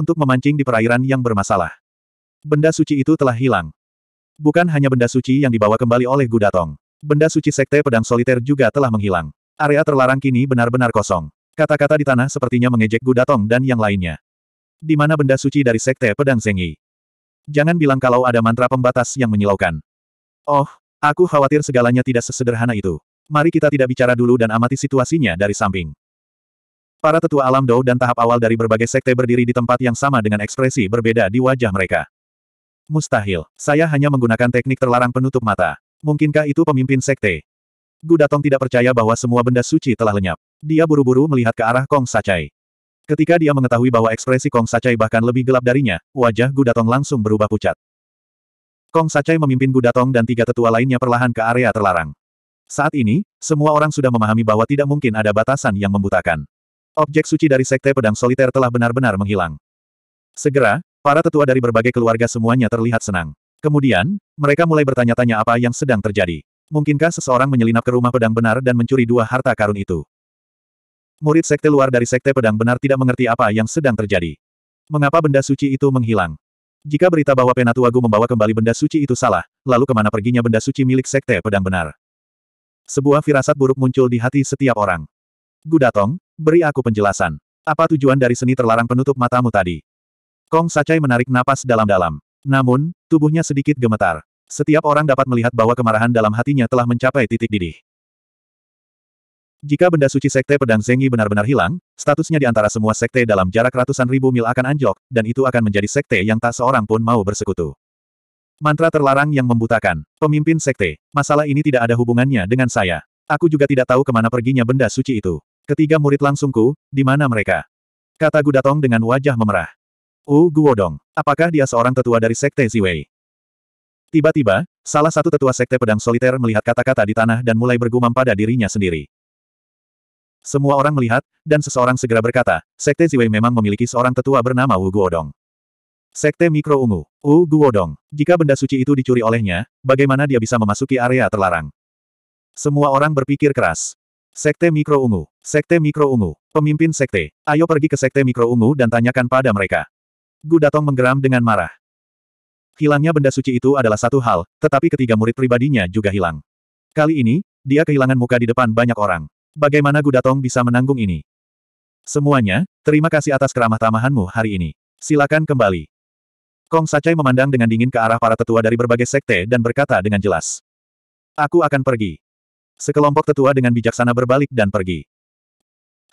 untuk memancing di perairan yang bermasalah. Benda suci itu telah hilang. Bukan hanya benda suci yang dibawa kembali oleh Gudatong. Benda suci Sekte Pedang Soliter juga telah menghilang. Area terlarang kini benar-benar kosong. Kata-kata di tanah sepertinya mengejek Gudatong dan yang lainnya. Di mana benda suci dari Sekte Pedang Zengi? Jangan bilang kalau ada mantra pembatas yang menyilaukan. Oh, aku khawatir segalanya tidak sesederhana itu. Mari kita tidak bicara dulu dan amati situasinya dari samping. Para tetua alam Dou dan tahap awal dari berbagai sekte berdiri di tempat yang sama dengan ekspresi berbeda di wajah mereka. Mustahil, saya hanya menggunakan teknik terlarang penutup mata. Mungkinkah itu pemimpin sekte? Gudatong tidak percaya bahwa semua benda suci telah lenyap. Dia buru-buru melihat ke arah Kong Sacai. Ketika dia mengetahui bahwa ekspresi Kong Sacai bahkan lebih gelap darinya, wajah Gudatong langsung berubah pucat. Kong Sacai memimpin Gudatong dan tiga tetua lainnya perlahan ke area terlarang. Saat ini, semua orang sudah memahami bahwa tidak mungkin ada batasan yang membutakan. Objek suci dari Sekte Pedang Soliter telah benar-benar menghilang. Segera, para tetua dari berbagai keluarga semuanya terlihat senang. Kemudian, mereka mulai bertanya-tanya apa yang sedang terjadi. Mungkinkah seseorang menyelinap ke rumah pedang benar dan mencuri dua harta karun itu? Murid sekte luar dari sekte pedang benar tidak mengerti apa yang sedang terjadi. Mengapa benda suci itu menghilang? Jika berita bahwa Penatuagu membawa kembali benda suci itu salah, lalu kemana perginya benda suci milik sekte pedang benar? Sebuah firasat buruk muncul di hati setiap orang. Gudatong, beri aku penjelasan. Apa tujuan dari seni terlarang penutup matamu tadi? Kong Sacai menarik napas dalam-dalam. Namun, tubuhnya sedikit gemetar. Setiap orang dapat melihat bahwa kemarahan dalam hatinya telah mencapai titik didih. Jika benda suci sekte pedang Zengi benar-benar hilang, statusnya di antara semua sekte dalam jarak ratusan ribu mil akan anjlok, dan itu akan menjadi sekte yang tak seorang pun mau bersekutu. Mantra terlarang yang membutakan. Pemimpin sekte, masalah ini tidak ada hubungannya dengan saya. Aku juga tidak tahu kemana perginya benda suci itu. Ketiga murid langsungku, di mana mereka? Kata Gudatong dengan wajah memerah. U Guodong, apakah dia seorang tetua dari Sekte Ziwei? Tiba-tiba, salah satu tetua Sekte Pedang Soliter melihat kata-kata di tanah dan mulai bergumam pada dirinya sendiri. Semua orang melihat, dan seseorang segera berkata, Sekte Ziwei memang memiliki seorang tetua bernama Wu Guodong. Sekte Mikro Ungu, Wu Guodong, jika benda suci itu dicuri olehnya, bagaimana dia bisa memasuki area terlarang? Semua orang berpikir keras. Sekte Mikro Ungu. Sekte Mikro Ungu. Pemimpin Sekte. Ayo pergi ke Sekte Mikro Ungu dan tanyakan pada mereka. Gu Datong menggeram dengan marah. Hilangnya benda suci itu adalah satu hal, tetapi ketiga murid pribadinya juga hilang. Kali ini, dia kehilangan muka di depan banyak orang. Bagaimana Gu Datong bisa menanggung ini? Semuanya, terima kasih atas keramah tamahanmu hari ini. Silakan kembali. Kong Sacai memandang dengan dingin ke arah para tetua dari berbagai sekte dan berkata dengan jelas. Aku akan pergi. Sekelompok tetua dengan bijaksana berbalik dan pergi.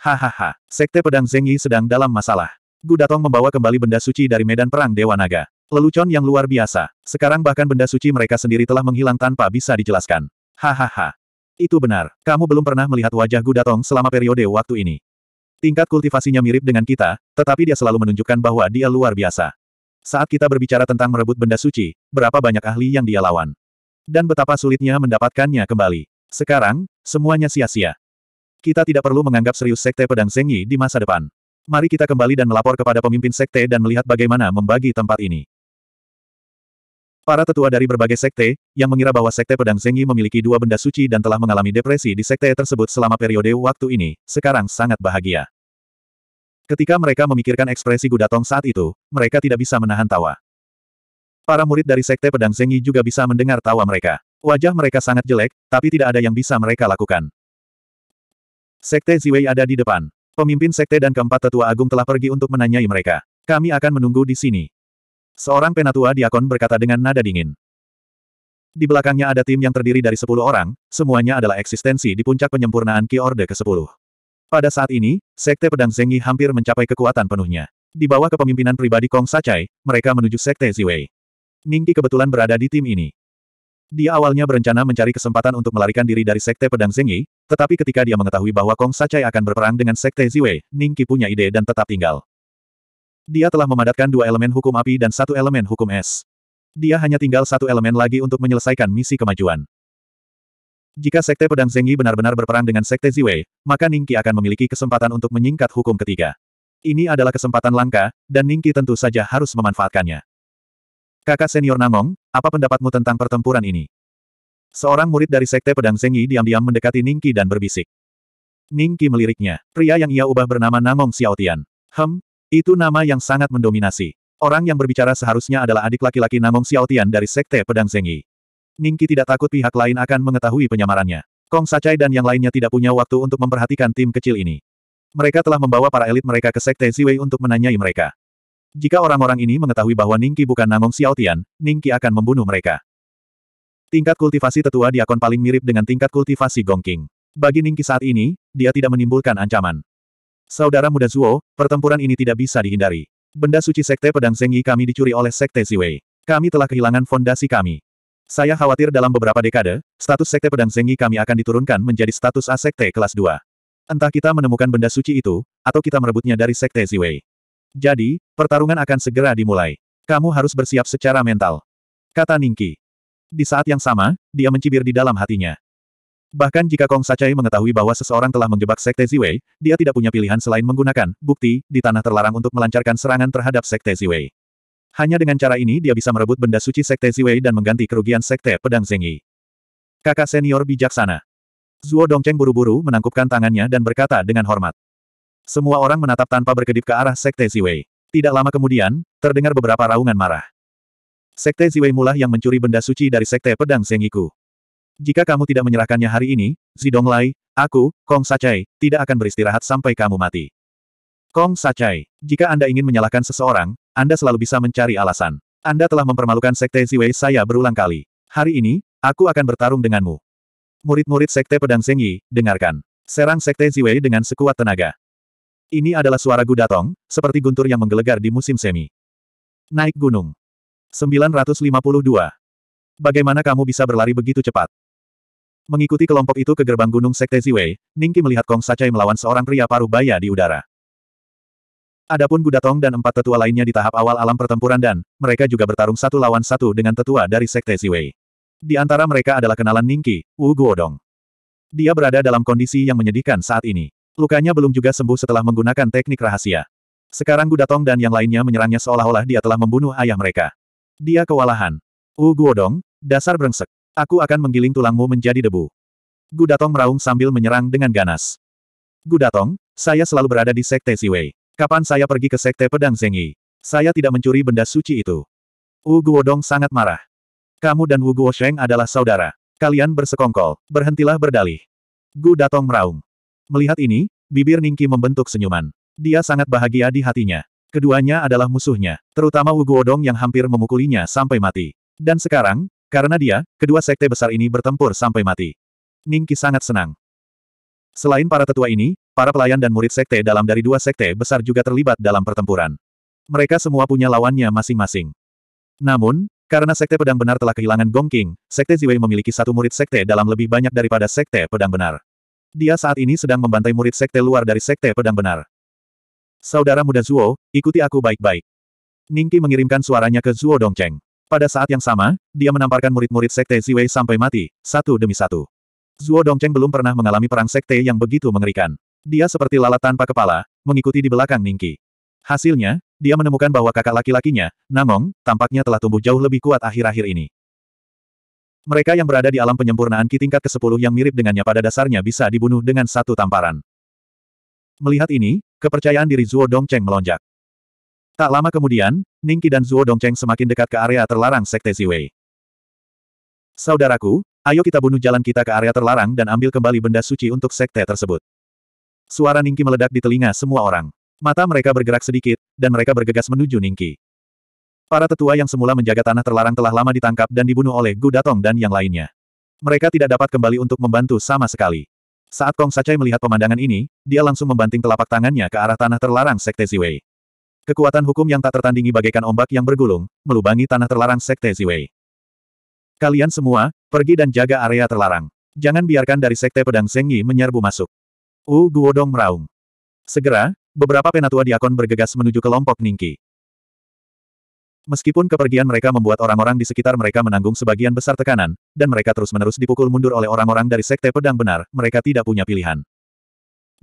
Hahaha, Sekte Pedang Zengyi sedang dalam masalah. Gudatong membawa kembali benda suci dari medan perang Dewa Naga. Lelucon yang luar biasa. Sekarang bahkan benda suci mereka sendiri telah menghilang tanpa bisa dijelaskan. Hahaha. Itu benar. Kamu belum pernah melihat wajah Gudatong selama periode waktu ini. Tingkat kultivasinya mirip dengan kita, tetapi dia selalu menunjukkan bahwa dia luar biasa. Saat kita berbicara tentang merebut benda suci, berapa banyak ahli yang dia lawan. Dan betapa sulitnya mendapatkannya kembali. Sekarang, semuanya sia-sia. Kita tidak perlu menganggap serius Sekte Pedang Zengyi di masa depan. Mari kita kembali dan melapor kepada pemimpin Sekte dan melihat bagaimana membagi tempat ini. Para tetua dari berbagai sekte, yang mengira bahwa Sekte Pedang Zengyi memiliki dua benda suci dan telah mengalami depresi di sekte tersebut selama periode waktu ini, sekarang sangat bahagia. Ketika mereka memikirkan ekspresi Gudatong saat itu, mereka tidak bisa menahan tawa. Para murid dari Sekte Pedang Zengi juga bisa mendengar tawa mereka. Wajah mereka sangat jelek, tapi tidak ada yang bisa mereka lakukan. Sekte Ziwei ada di depan. Pemimpin sekte dan keempat tetua agung telah pergi untuk menanyai mereka. Kami akan menunggu di sini. Seorang penatua diakon berkata dengan nada dingin. Di belakangnya ada tim yang terdiri dari sepuluh orang, semuanya adalah eksistensi di puncak penyempurnaan Ki Orde ke-10. Pada saat ini, Sekte Pedang Zengi hampir mencapai kekuatan penuhnya. Di bawah kepemimpinan pribadi Kong Sacai, mereka menuju Sekte Ziwei. Ningki kebetulan berada di tim ini. Dia awalnya berencana mencari kesempatan untuk melarikan diri dari Sekte Pedang Zengi, tetapi ketika dia mengetahui bahwa Kong Sacai akan berperang dengan Sekte Ziwei, Ningki punya ide dan tetap tinggal. Dia telah memadatkan dua elemen hukum api dan satu elemen hukum es. Dia hanya tinggal satu elemen lagi untuk menyelesaikan misi kemajuan. Jika Sekte Pedang Zengi benar-benar berperang dengan Sekte Ziwei, maka Ningki akan memiliki kesempatan untuk menyingkat hukum ketiga. Ini adalah kesempatan langka, dan Ningki tentu saja harus memanfaatkannya. Kakak senior Namong, apa pendapatmu tentang pertempuran ini? Seorang murid dari Sekte Pedang Zengyi diam-diam mendekati Ningki dan berbisik. Ningki meliriknya, pria yang ia ubah bernama Namong Xiaotian. Hem, itu nama yang sangat mendominasi. Orang yang berbicara seharusnya adalah adik laki-laki Namong Xiaotian dari Sekte Pedang Zengyi. Ningki tidak takut pihak lain akan mengetahui penyamarannya. Kong Sacai dan yang lainnya tidak punya waktu untuk memperhatikan tim kecil ini. Mereka telah membawa para elit mereka ke Sekte Ziwei untuk menanyai mereka. Jika orang-orang ini mengetahui bahwa Ningki bukan Nangong Xiaotian, Ningki akan membunuh mereka. Tingkat kultivasi tetua diakon paling mirip dengan tingkat kultivasi Gongking. Bagi Ningki saat ini, dia tidak menimbulkan ancaman. Saudara muda Zuo, pertempuran ini tidak bisa dihindari. Benda suci Sekte Pedang Zengyi kami dicuri oleh Sekte Ziwei. Kami telah kehilangan fondasi kami. Saya khawatir dalam beberapa dekade, status Sekte Pedang Zengyi kami akan diturunkan menjadi status A Sekte kelas 2. Entah kita menemukan benda suci itu, atau kita merebutnya dari Sekte Ziwei. Jadi, pertarungan akan segera dimulai. Kamu harus bersiap secara mental. Kata Ningki. Di saat yang sama, dia mencibir di dalam hatinya. Bahkan jika Kong Sacai mengetahui bahwa seseorang telah menjebak Sekte Ziwei, dia tidak punya pilihan selain menggunakan bukti di tanah terlarang untuk melancarkan serangan terhadap Sekte Ziwei. Hanya dengan cara ini dia bisa merebut benda suci Sekte Ziwei dan mengganti kerugian Sekte Pedang Zengi. Kakak senior bijaksana. Zuo Dongcheng buru-buru menangkupkan tangannya dan berkata dengan hormat. Semua orang menatap tanpa berkedip ke arah Sekte Ziwei. Tidak lama kemudian, terdengar beberapa raungan marah. Sekte Ziwei mulah yang mencuri benda suci dari Sekte Pedang Sengiku. Jika kamu tidak menyerahkannya hari ini, Zidong Lai, aku, Kong Sacai, tidak akan beristirahat sampai kamu mati. Kong Sacai, jika Anda ingin menyalahkan seseorang, Anda selalu bisa mencari alasan. Anda telah mempermalukan Sekte Ziwei saya berulang kali. Hari ini, aku akan bertarung denganmu. Murid-murid Sekte Pedang Sengi, dengarkan. Serang Sekte Ziwei dengan sekuat tenaga. Ini adalah suara gudatong, seperti guntur yang menggelegar di musim semi. Naik gunung. 952. Bagaimana kamu bisa berlari begitu cepat? Mengikuti kelompok itu ke gerbang gunung Sekte Ziwei, Ningki melihat Kong Sacai melawan seorang pria paruh baya di udara. Adapun Gudatong dan empat tetua lainnya di tahap awal alam pertempuran dan, mereka juga bertarung satu lawan satu dengan tetua dari Sekte Ziwei. Di antara mereka adalah kenalan Ningki, Wu Guodong. Dia berada dalam kondisi yang menyedihkan saat ini. Lukanya belum juga sembuh setelah menggunakan teknik rahasia. Sekarang Gudatong dan yang lainnya menyerangnya seolah-olah dia telah membunuh ayah mereka. Dia kewalahan. U Guodong, dasar brengsek. Aku akan menggiling tulangmu menjadi debu. Gudatong meraung sambil menyerang dengan ganas. Gudatong, saya selalu berada di Sekte Siwei. Kapan saya pergi ke Sekte Pedang Zengi? Saya tidak mencuri benda suci itu. Wu Guodong sangat marah. Kamu dan Wu Guosheng adalah saudara. Kalian bersekongkol, berhentilah berdalih. Gu Datong meraung. Melihat ini, bibir Ningki membentuk senyuman. Dia sangat bahagia di hatinya. Keduanya adalah musuhnya, terutama Wu Guodong yang hampir memukulinya sampai mati. Dan sekarang, karena dia, kedua sekte besar ini bertempur sampai mati. Ningki sangat senang. Selain para tetua ini, para pelayan dan murid sekte dalam dari dua sekte besar juga terlibat dalam pertempuran. Mereka semua punya lawannya masing-masing. Namun, karena sekte pedang benar telah kehilangan Gongqing, sekte Ziwei memiliki satu murid sekte dalam lebih banyak daripada sekte pedang benar. Dia saat ini sedang membantai murid sekte luar dari sekte pedang benar. Saudara muda Zuo, ikuti aku baik-baik. Ningki mengirimkan suaranya ke Zuo Dongcheng. Pada saat yang sama, dia menamparkan murid-murid sekte Ziwei sampai mati, satu demi satu. Zuo Dongcheng belum pernah mengalami perang sekte yang begitu mengerikan. Dia seperti lalat tanpa kepala, mengikuti di belakang Ningki. Hasilnya, dia menemukan bahwa kakak laki-lakinya, Namong, tampaknya telah tumbuh jauh lebih kuat akhir-akhir ini. Mereka yang berada di alam penyempurnaan Ki tingkat ke-10 yang mirip dengannya pada dasarnya bisa dibunuh dengan satu tamparan. Melihat ini, kepercayaan diri Zuo Dongcheng melonjak. Tak lama kemudian, Ningki dan Zuo Dongcheng semakin dekat ke area terlarang Sekte Ziwei. Saudaraku, ayo kita bunuh jalan kita ke area terlarang dan ambil kembali benda suci untuk Sekte tersebut. Suara Ningki meledak di telinga semua orang. Mata mereka bergerak sedikit, dan mereka bergegas menuju Ningki. Para tetua yang semula menjaga tanah terlarang telah lama ditangkap dan dibunuh oleh Gu Datong dan yang lainnya. Mereka tidak dapat kembali untuk membantu sama sekali. Saat Kong Sacai melihat pemandangan ini, dia langsung membanting telapak tangannya ke arah tanah terlarang Sekte Ziwei. Kekuatan hukum yang tak tertandingi bagaikan ombak yang bergulung, melubangi tanah terlarang Sekte Ziwei. Kalian semua, pergi dan jaga area terlarang. Jangan biarkan dari Sekte Pedang Zengyi menyerbu masuk. U Guodong meraung. Segera, beberapa penatua diakon bergegas menuju kelompok Ningki. Meskipun kepergian mereka membuat orang-orang di sekitar mereka menanggung sebagian besar tekanan, dan mereka terus-menerus dipukul mundur oleh orang-orang dari Sekte Pedang Benar, mereka tidak punya pilihan.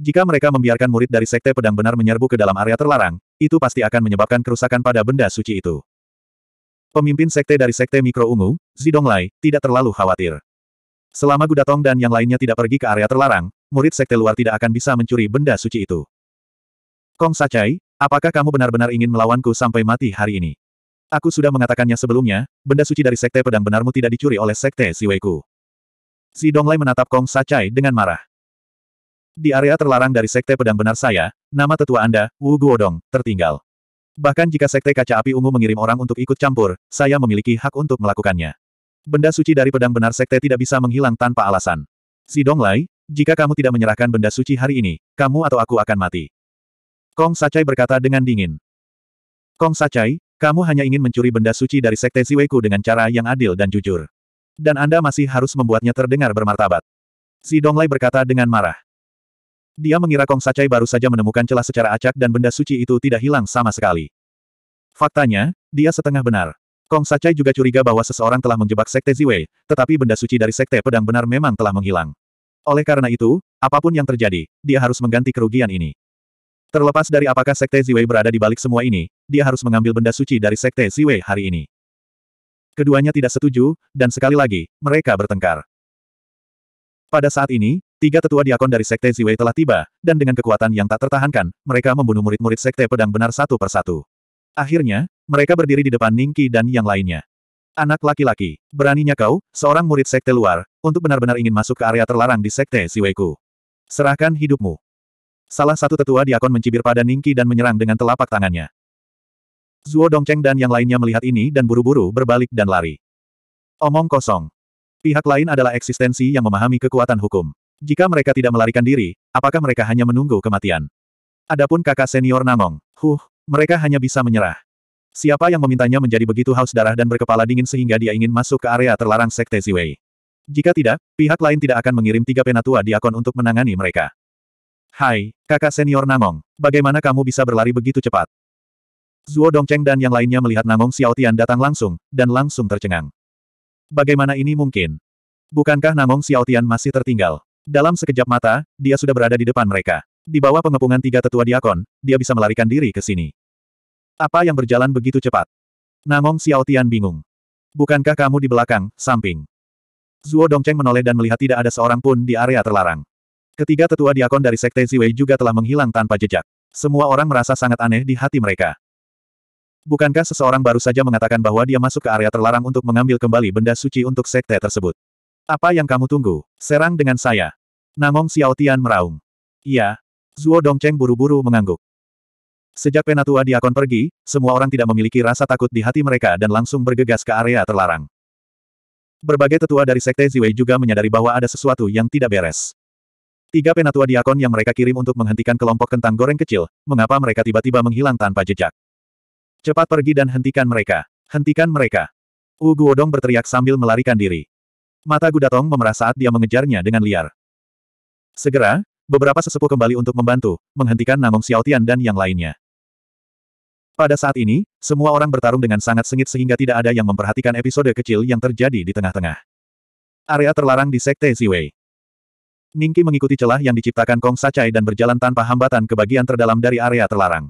Jika mereka membiarkan murid dari Sekte Pedang Benar menyerbu ke dalam area terlarang, itu pasti akan menyebabkan kerusakan pada benda suci itu. Pemimpin Sekte dari Sekte Mikro Ungu, Lai, tidak terlalu khawatir. Selama Gudatong dan yang lainnya tidak pergi ke area terlarang, murid Sekte luar tidak akan bisa mencuri benda suci itu. Kong Sacai, apakah kamu benar-benar ingin melawanku sampai mati hari ini? Aku sudah mengatakannya sebelumnya, benda suci dari sekte pedang benarmu tidak dicuri oleh sekte Siweku. Si Donglai menatap Kong Sacai dengan marah. Di area terlarang dari sekte pedang benar saya, nama tetua Anda, Wu Guodong, tertinggal. Bahkan jika sekte kaca api ungu mengirim orang untuk ikut campur, saya memiliki hak untuk melakukannya. Benda suci dari pedang benar sekte tidak bisa menghilang tanpa alasan. Si Donglai, jika kamu tidak menyerahkan benda suci hari ini, kamu atau aku akan mati. Kong Sacai berkata dengan dingin. Kong Sacai, kamu hanya ingin mencuri benda suci dari Sekte Ziweku dengan cara yang adil dan jujur. Dan Anda masih harus membuatnya terdengar bermartabat. Si Donglai berkata dengan marah. Dia mengira Kong Sacai baru saja menemukan celah secara acak dan benda suci itu tidak hilang sama sekali. Faktanya, dia setengah benar. Kong Sacai juga curiga bahwa seseorang telah menjebak Sekte Ziwei, tetapi benda suci dari Sekte Pedang benar memang telah menghilang. Oleh karena itu, apapun yang terjadi, dia harus mengganti kerugian ini. Terlepas dari apakah Sekte Ziwei berada di balik semua ini, dia harus mengambil benda suci dari Sekte Ziwei hari ini. Keduanya tidak setuju, dan sekali lagi, mereka bertengkar. Pada saat ini, tiga tetua diakon dari Sekte Ziwei telah tiba, dan dengan kekuatan yang tak tertahankan, mereka membunuh murid-murid Sekte Pedang benar satu persatu. Akhirnya, mereka berdiri di depan Ningki dan yang lainnya. Anak laki-laki, beraninya kau, seorang murid sekte luar, untuk benar-benar ingin masuk ke area terlarang di sekte Ziweiku? Serahkan hidupmu. Salah satu tetua diakon mencibir pada Ningki dan menyerang dengan telapak tangannya. Zuo Dongcheng dan yang lainnya melihat ini dan buru-buru berbalik dan lari. Omong kosong. Pihak lain adalah eksistensi yang memahami kekuatan hukum. Jika mereka tidak melarikan diri, apakah mereka hanya menunggu kematian? Adapun kakak senior Namong, huh, mereka hanya bisa menyerah. Siapa yang memintanya menjadi begitu haus darah dan berkepala dingin sehingga dia ingin masuk ke area terlarang Sekte Ziwei? Jika tidak, pihak lain tidak akan mengirim tiga penatua diakon untuk menangani mereka. Hai, kakak senior Namong, bagaimana kamu bisa berlari begitu cepat? Zuo Dongcheng dan yang lainnya melihat Namong Xiaotian datang langsung, dan langsung tercengang. Bagaimana ini mungkin? Bukankah Namong Xiaotian masih tertinggal? Dalam sekejap mata, dia sudah berada di depan mereka. Di bawah pengepungan tiga tetua diakon, dia bisa melarikan diri ke sini. Apa yang berjalan begitu cepat? Namong Xiaotian bingung. Bukankah kamu di belakang, samping? Zuo Dongcheng menoleh dan melihat tidak ada seorang pun di area terlarang. Ketiga tetua diakon dari Sekte Ziwei juga telah menghilang tanpa jejak. Semua orang merasa sangat aneh di hati mereka. Bukankah seseorang baru saja mengatakan bahwa dia masuk ke area terlarang untuk mengambil kembali benda suci untuk sekte tersebut? Apa yang kamu tunggu? Serang dengan saya. Namong Xiaotian meraung. Iya. Zuo Dongcheng buru-buru mengangguk. Sejak penatua diakon pergi, semua orang tidak memiliki rasa takut di hati mereka dan langsung bergegas ke area terlarang. Berbagai tetua dari Sekte Ziwei juga menyadari bahwa ada sesuatu yang tidak beres. Tiga penatua diakon yang mereka kirim untuk menghentikan kelompok kentang goreng kecil, mengapa mereka tiba-tiba menghilang tanpa jejak? Cepat pergi dan hentikan mereka. Hentikan mereka. Wu Guodong berteriak sambil melarikan diri. Mata Gudatong memerah saat dia mengejarnya dengan liar. Segera, beberapa sesepuh kembali untuk membantu, menghentikan Namong Xiaotian dan yang lainnya. Pada saat ini, semua orang bertarung dengan sangat sengit sehingga tidak ada yang memperhatikan episode kecil yang terjadi di tengah-tengah. Area terlarang di Sekte Ziwei. Ningki mengikuti celah yang diciptakan Kong Sacai dan berjalan tanpa hambatan ke bagian terdalam dari area terlarang.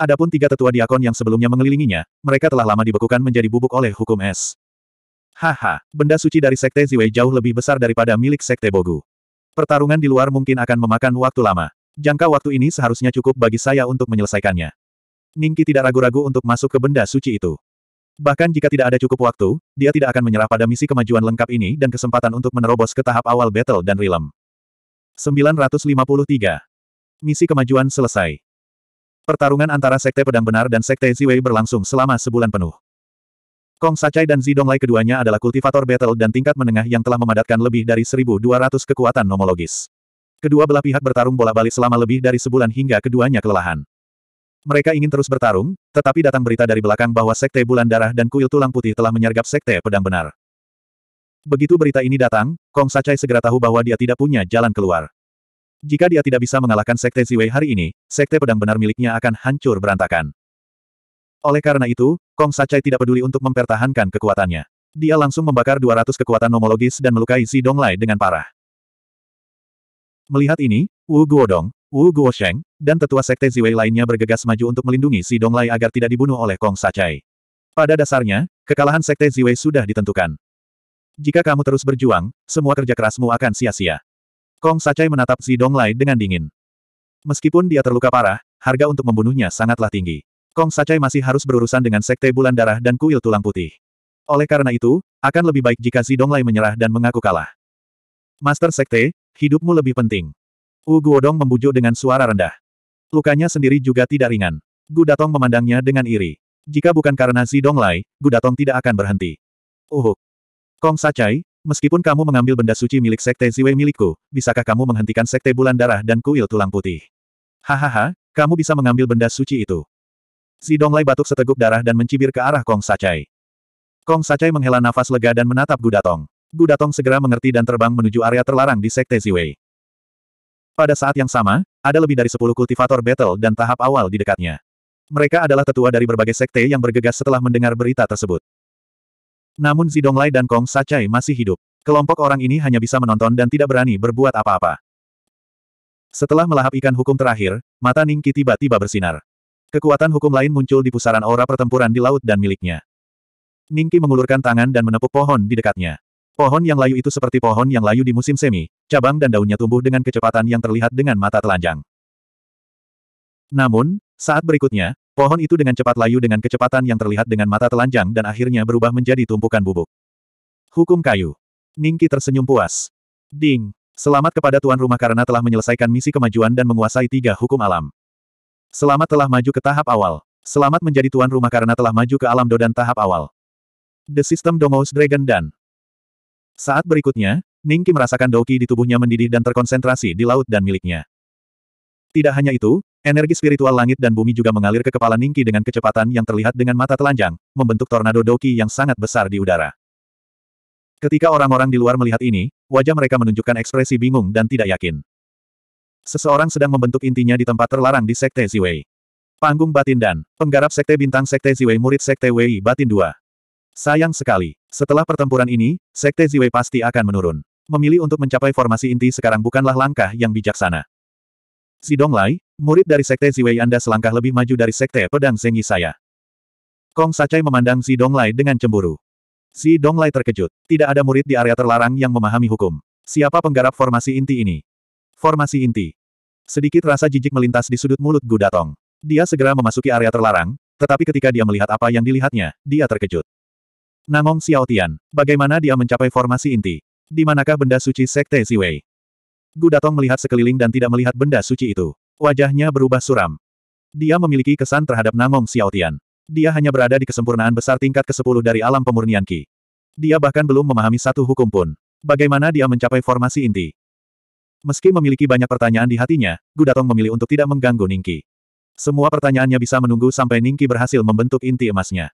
Adapun tiga tetua diakon yang sebelumnya mengelilinginya, mereka telah lama dibekukan menjadi bubuk oleh hukum es. Haha, benda suci dari Sekte Ziwei jauh lebih besar daripada milik Sekte Bogu. Pertarungan di luar mungkin akan memakan waktu lama. Jangka waktu ini seharusnya cukup bagi saya untuk menyelesaikannya. Ningki tidak ragu-ragu untuk masuk ke benda suci itu. Bahkan jika tidak ada cukup waktu, dia tidak akan menyerah pada misi kemajuan lengkap ini dan kesempatan untuk menerobos ke tahap awal battle dan realm. 953. Misi kemajuan selesai. Pertarungan antara Sekte Pedang Benar dan Sekte Ziwei berlangsung selama sebulan penuh. Kong Sacai dan Zidonglai keduanya adalah kultivator battle dan tingkat menengah yang telah memadatkan lebih dari 1.200 kekuatan nomologis. Kedua belah pihak bertarung bola balik selama lebih dari sebulan hingga keduanya kelelahan. Mereka ingin terus bertarung, tetapi datang berita dari belakang bahwa Sekte Bulan Darah dan Kuil Tulang Putih telah menyergap Sekte Pedang Benar. Begitu berita ini datang, Kong Sacai segera tahu bahwa dia tidak punya jalan keluar. Jika dia tidak bisa mengalahkan Sekte Ziwei hari ini, Sekte Pedang Benar miliknya akan hancur berantakan. Oleh karena itu, Kong Sacai tidak peduli untuk mempertahankan kekuatannya. Dia langsung membakar 200 kekuatan nomologis dan melukai Si Donglai dengan parah. Melihat ini, Wu Guodong, Wu Guosheng, dan tetua Sekte Ziwei lainnya bergegas maju untuk melindungi Si Donglai agar tidak dibunuh oleh Kong Sacai. Pada dasarnya, kekalahan Sekte Ziwei sudah ditentukan. Jika kamu terus berjuang, semua kerja kerasmu akan sia-sia. Kong Sacai menatap Zidong Lai dengan dingin. Meskipun dia terluka parah, harga untuk membunuhnya sangatlah tinggi. Kong Sacai masih harus berurusan dengan Sekte Bulan Darah dan Kuil Tulang Putih. Oleh karena itu, akan lebih baik jika Zidong Lai menyerah dan mengaku kalah. Master Sekte, hidupmu lebih penting. Wu Guodong membujuk dengan suara rendah. Lukanya sendiri juga tidak ringan. Gu Datong memandangnya dengan iri. Jika bukan karena Zidong Lai, Gu Datong tidak akan berhenti. Uhuk. Kong Sacai, meskipun kamu mengambil benda suci milik Sekte Ziwei milikku, bisakah kamu menghentikan Sekte Bulan Darah dan Kuil Tulang Putih? Hahaha, kamu bisa mengambil benda suci itu. Zidonglai batuk seteguk darah dan mencibir ke arah Kong Sacai. Kong Sacai menghela nafas lega dan menatap Gudatong. Gudatong segera mengerti dan terbang menuju area terlarang di Sekte Ziwei. Pada saat yang sama, ada lebih dari 10 kultivator battle dan tahap awal di dekatnya. Mereka adalah tetua dari berbagai sekte yang bergegas setelah mendengar berita tersebut. Namun Zidong Lai dan Kong Sacai masih hidup. Kelompok orang ini hanya bisa menonton dan tidak berani berbuat apa-apa. Setelah melahap ikan hukum terakhir, mata Ningki tiba-tiba bersinar. Kekuatan hukum lain muncul di pusaran aura pertempuran di laut dan miliknya. Ningki mengulurkan tangan dan menepuk pohon di dekatnya. Pohon yang layu itu seperti pohon yang layu di musim semi, cabang dan daunnya tumbuh dengan kecepatan yang terlihat dengan mata telanjang. Namun, saat berikutnya, pohon itu dengan cepat layu dengan kecepatan yang terlihat dengan mata telanjang dan akhirnya berubah menjadi tumpukan bubuk. Hukum kayu. Ningki tersenyum puas. Ding. Selamat kepada tuan rumah karena telah menyelesaikan misi kemajuan dan menguasai tiga hukum alam. Selamat telah maju ke tahap awal. Selamat menjadi tuan rumah karena telah maju ke alam dodan tahap awal. The System Domo's Dragon dan Saat berikutnya, Ningki merasakan Doki di tubuhnya mendidih dan terkonsentrasi di laut dan miliknya. Tidak hanya itu, energi spiritual langit dan bumi juga mengalir ke kepala Ningki dengan kecepatan yang terlihat dengan mata telanjang, membentuk tornado Doki yang sangat besar di udara. Ketika orang-orang di luar melihat ini, wajah mereka menunjukkan ekspresi bingung dan tidak yakin. Seseorang sedang membentuk intinya di tempat terlarang di Sekte Ziwei. Panggung Batin dan Penggarap Sekte Bintang Sekte Ziwei Murid Sekte Wei Batin 2. Sayang sekali, setelah pertempuran ini, Sekte Ziwei pasti akan menurun. Memilih untuk mencapai formasi inti sekarang bukanlah langkah yang bijaksana. Si Donglai, murid dari Sekte Ziwei Anda selangkah lebih maju dari Sekte Pedang Sengi saya. Kong Sacai memandang Si Donglai dengan cemburu. Si Donglai terkejut. Tidak ada murid di area terlarang yang memahami hukum. Siapa penggarap formasi inti ini? Formasi inti. Sedikit rasa jijik melintas di sudut mulut Gu Gudatong. Dia segera memasuki area terlarang, tetapi ketika dia melihat apa yang dilihatnya, dia terkejut. Xiao Xiaotian, bagaimana dia mencapai formasi inti? Di manakah benda suci Sekte Ziwei? Gu Datong melihat sekeliling dan tidak melihat benda suci itu. Wajahnya berubah suram. Dia memiliki kesan terhadap Nangong Xiaotian. Dia hanya berada di kesempurnaan besar tingkat ke-10 dari alam pemurnian Qi. Dia bahkan belum memahami satu hukum pun. Bagaimana dia mencapai formasi inti? Meski memiliki banyak pertanyaan di hatinya, Gu Datong memilih untuk tidak mengganggu Ningki. Semua pertanyaannya bisa menunggu sampai Ningki berhasil membentuk inti emasnya.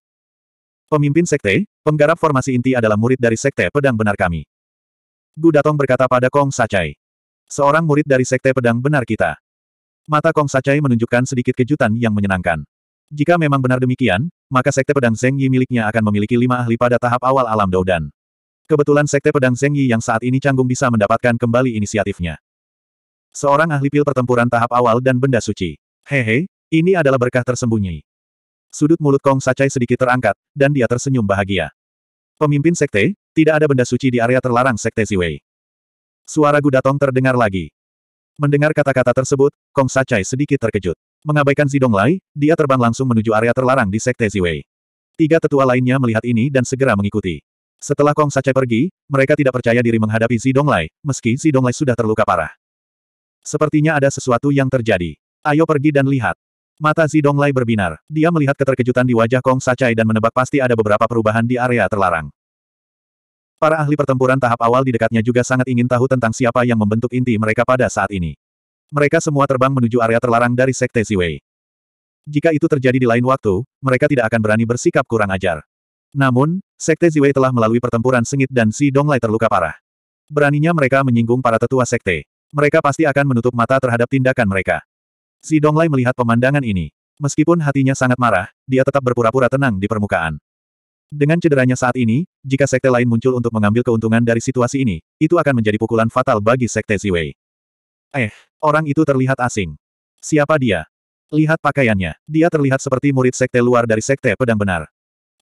Pemimpin sekte, penggarap formasi inti adalah murid dari sekte pedang benar kami. Gu Datong berkata pada Kong Sacai. Seorang murid dari Sekte Pedang benar kita. Mata Kong Sacai menunjukkan sedikit kejutan yang menyenangkan. Jika memang benar demikian, maka Sekte Pedang Zeng Yi miliknya akan memiliki lima ahli pada tahap awal alam Doudan. Kebetulan Sekte Pedang Zeng Yi yang saat ini canggung bisa mendapatkan kembali inisiatifnya. Seorang ahli pil pertempuran tahap awal dan benda suci. Hehe, ini adalah berkah tersembunyi. Sudut mulut Kong Sacai sedikit terangkat, dan dia tersenyum bahagia. Pemimpin Sekte, tidak ada benda suci di area terlarang Sekte Ziwei. Suara Gudatong terdengar lagi. Mendengar kata-kata tersebut, Kong Sacai sedikit terkejut. Mengabaikan Zidong Lai, dia terbang langsung menuju area terlarang di Sekte Ziwei. Tiga tetua lainnya melihat ini dan segera mengikuti. Setelah Kong Sacai pergi, mereka tidak percaya diri menghadapi Zidong Lai, meski Zidong Lai sudah terluka parah. Sepertinya ada sesuatu yang terjadi. Ayo pergi dan lihat. Mata Zidong Lai berbinar. Dia melihat keterkejutan di wajah Kong Sacai dan menebak pasti ada beberapa perubahan di area terlarang. Para ahli pertempuran tahap awal di dekatnya juga sangat ingin tahu tentang siapa yang membentuk inti mereka pada saat ini. Mereka semua terbang menuju area terlarang dari Sekte Ziwei. Jika itu terjadi di lain waktu, mereka tidak akan berani bersikap kurang ajar. Namun, Sekte Ziwei telah melalui pertempuran sengit dan si Donglai terluka parah. Beraninya mereka menyinggung para tetua Sekte. Mereka pasti akan menutup mata terhadap tindakan mereka. Si Donglai melihat pemandangan ini. Meskipun hatinya sangat marah, dia tetap berpura-pura tenang di permukaan. Dengan cederanya saat ini, jika sekte lain muncul untuk mengambil keuntungan dari situasi ini, itu akan menjadi pukulan fatal bagi sekte Ziwei. Eh, orang itu terlihat asing. Siapa dia? Lihat pakaiannya, dia terlihat seperti murid sekte luar dari sekte pedang benar.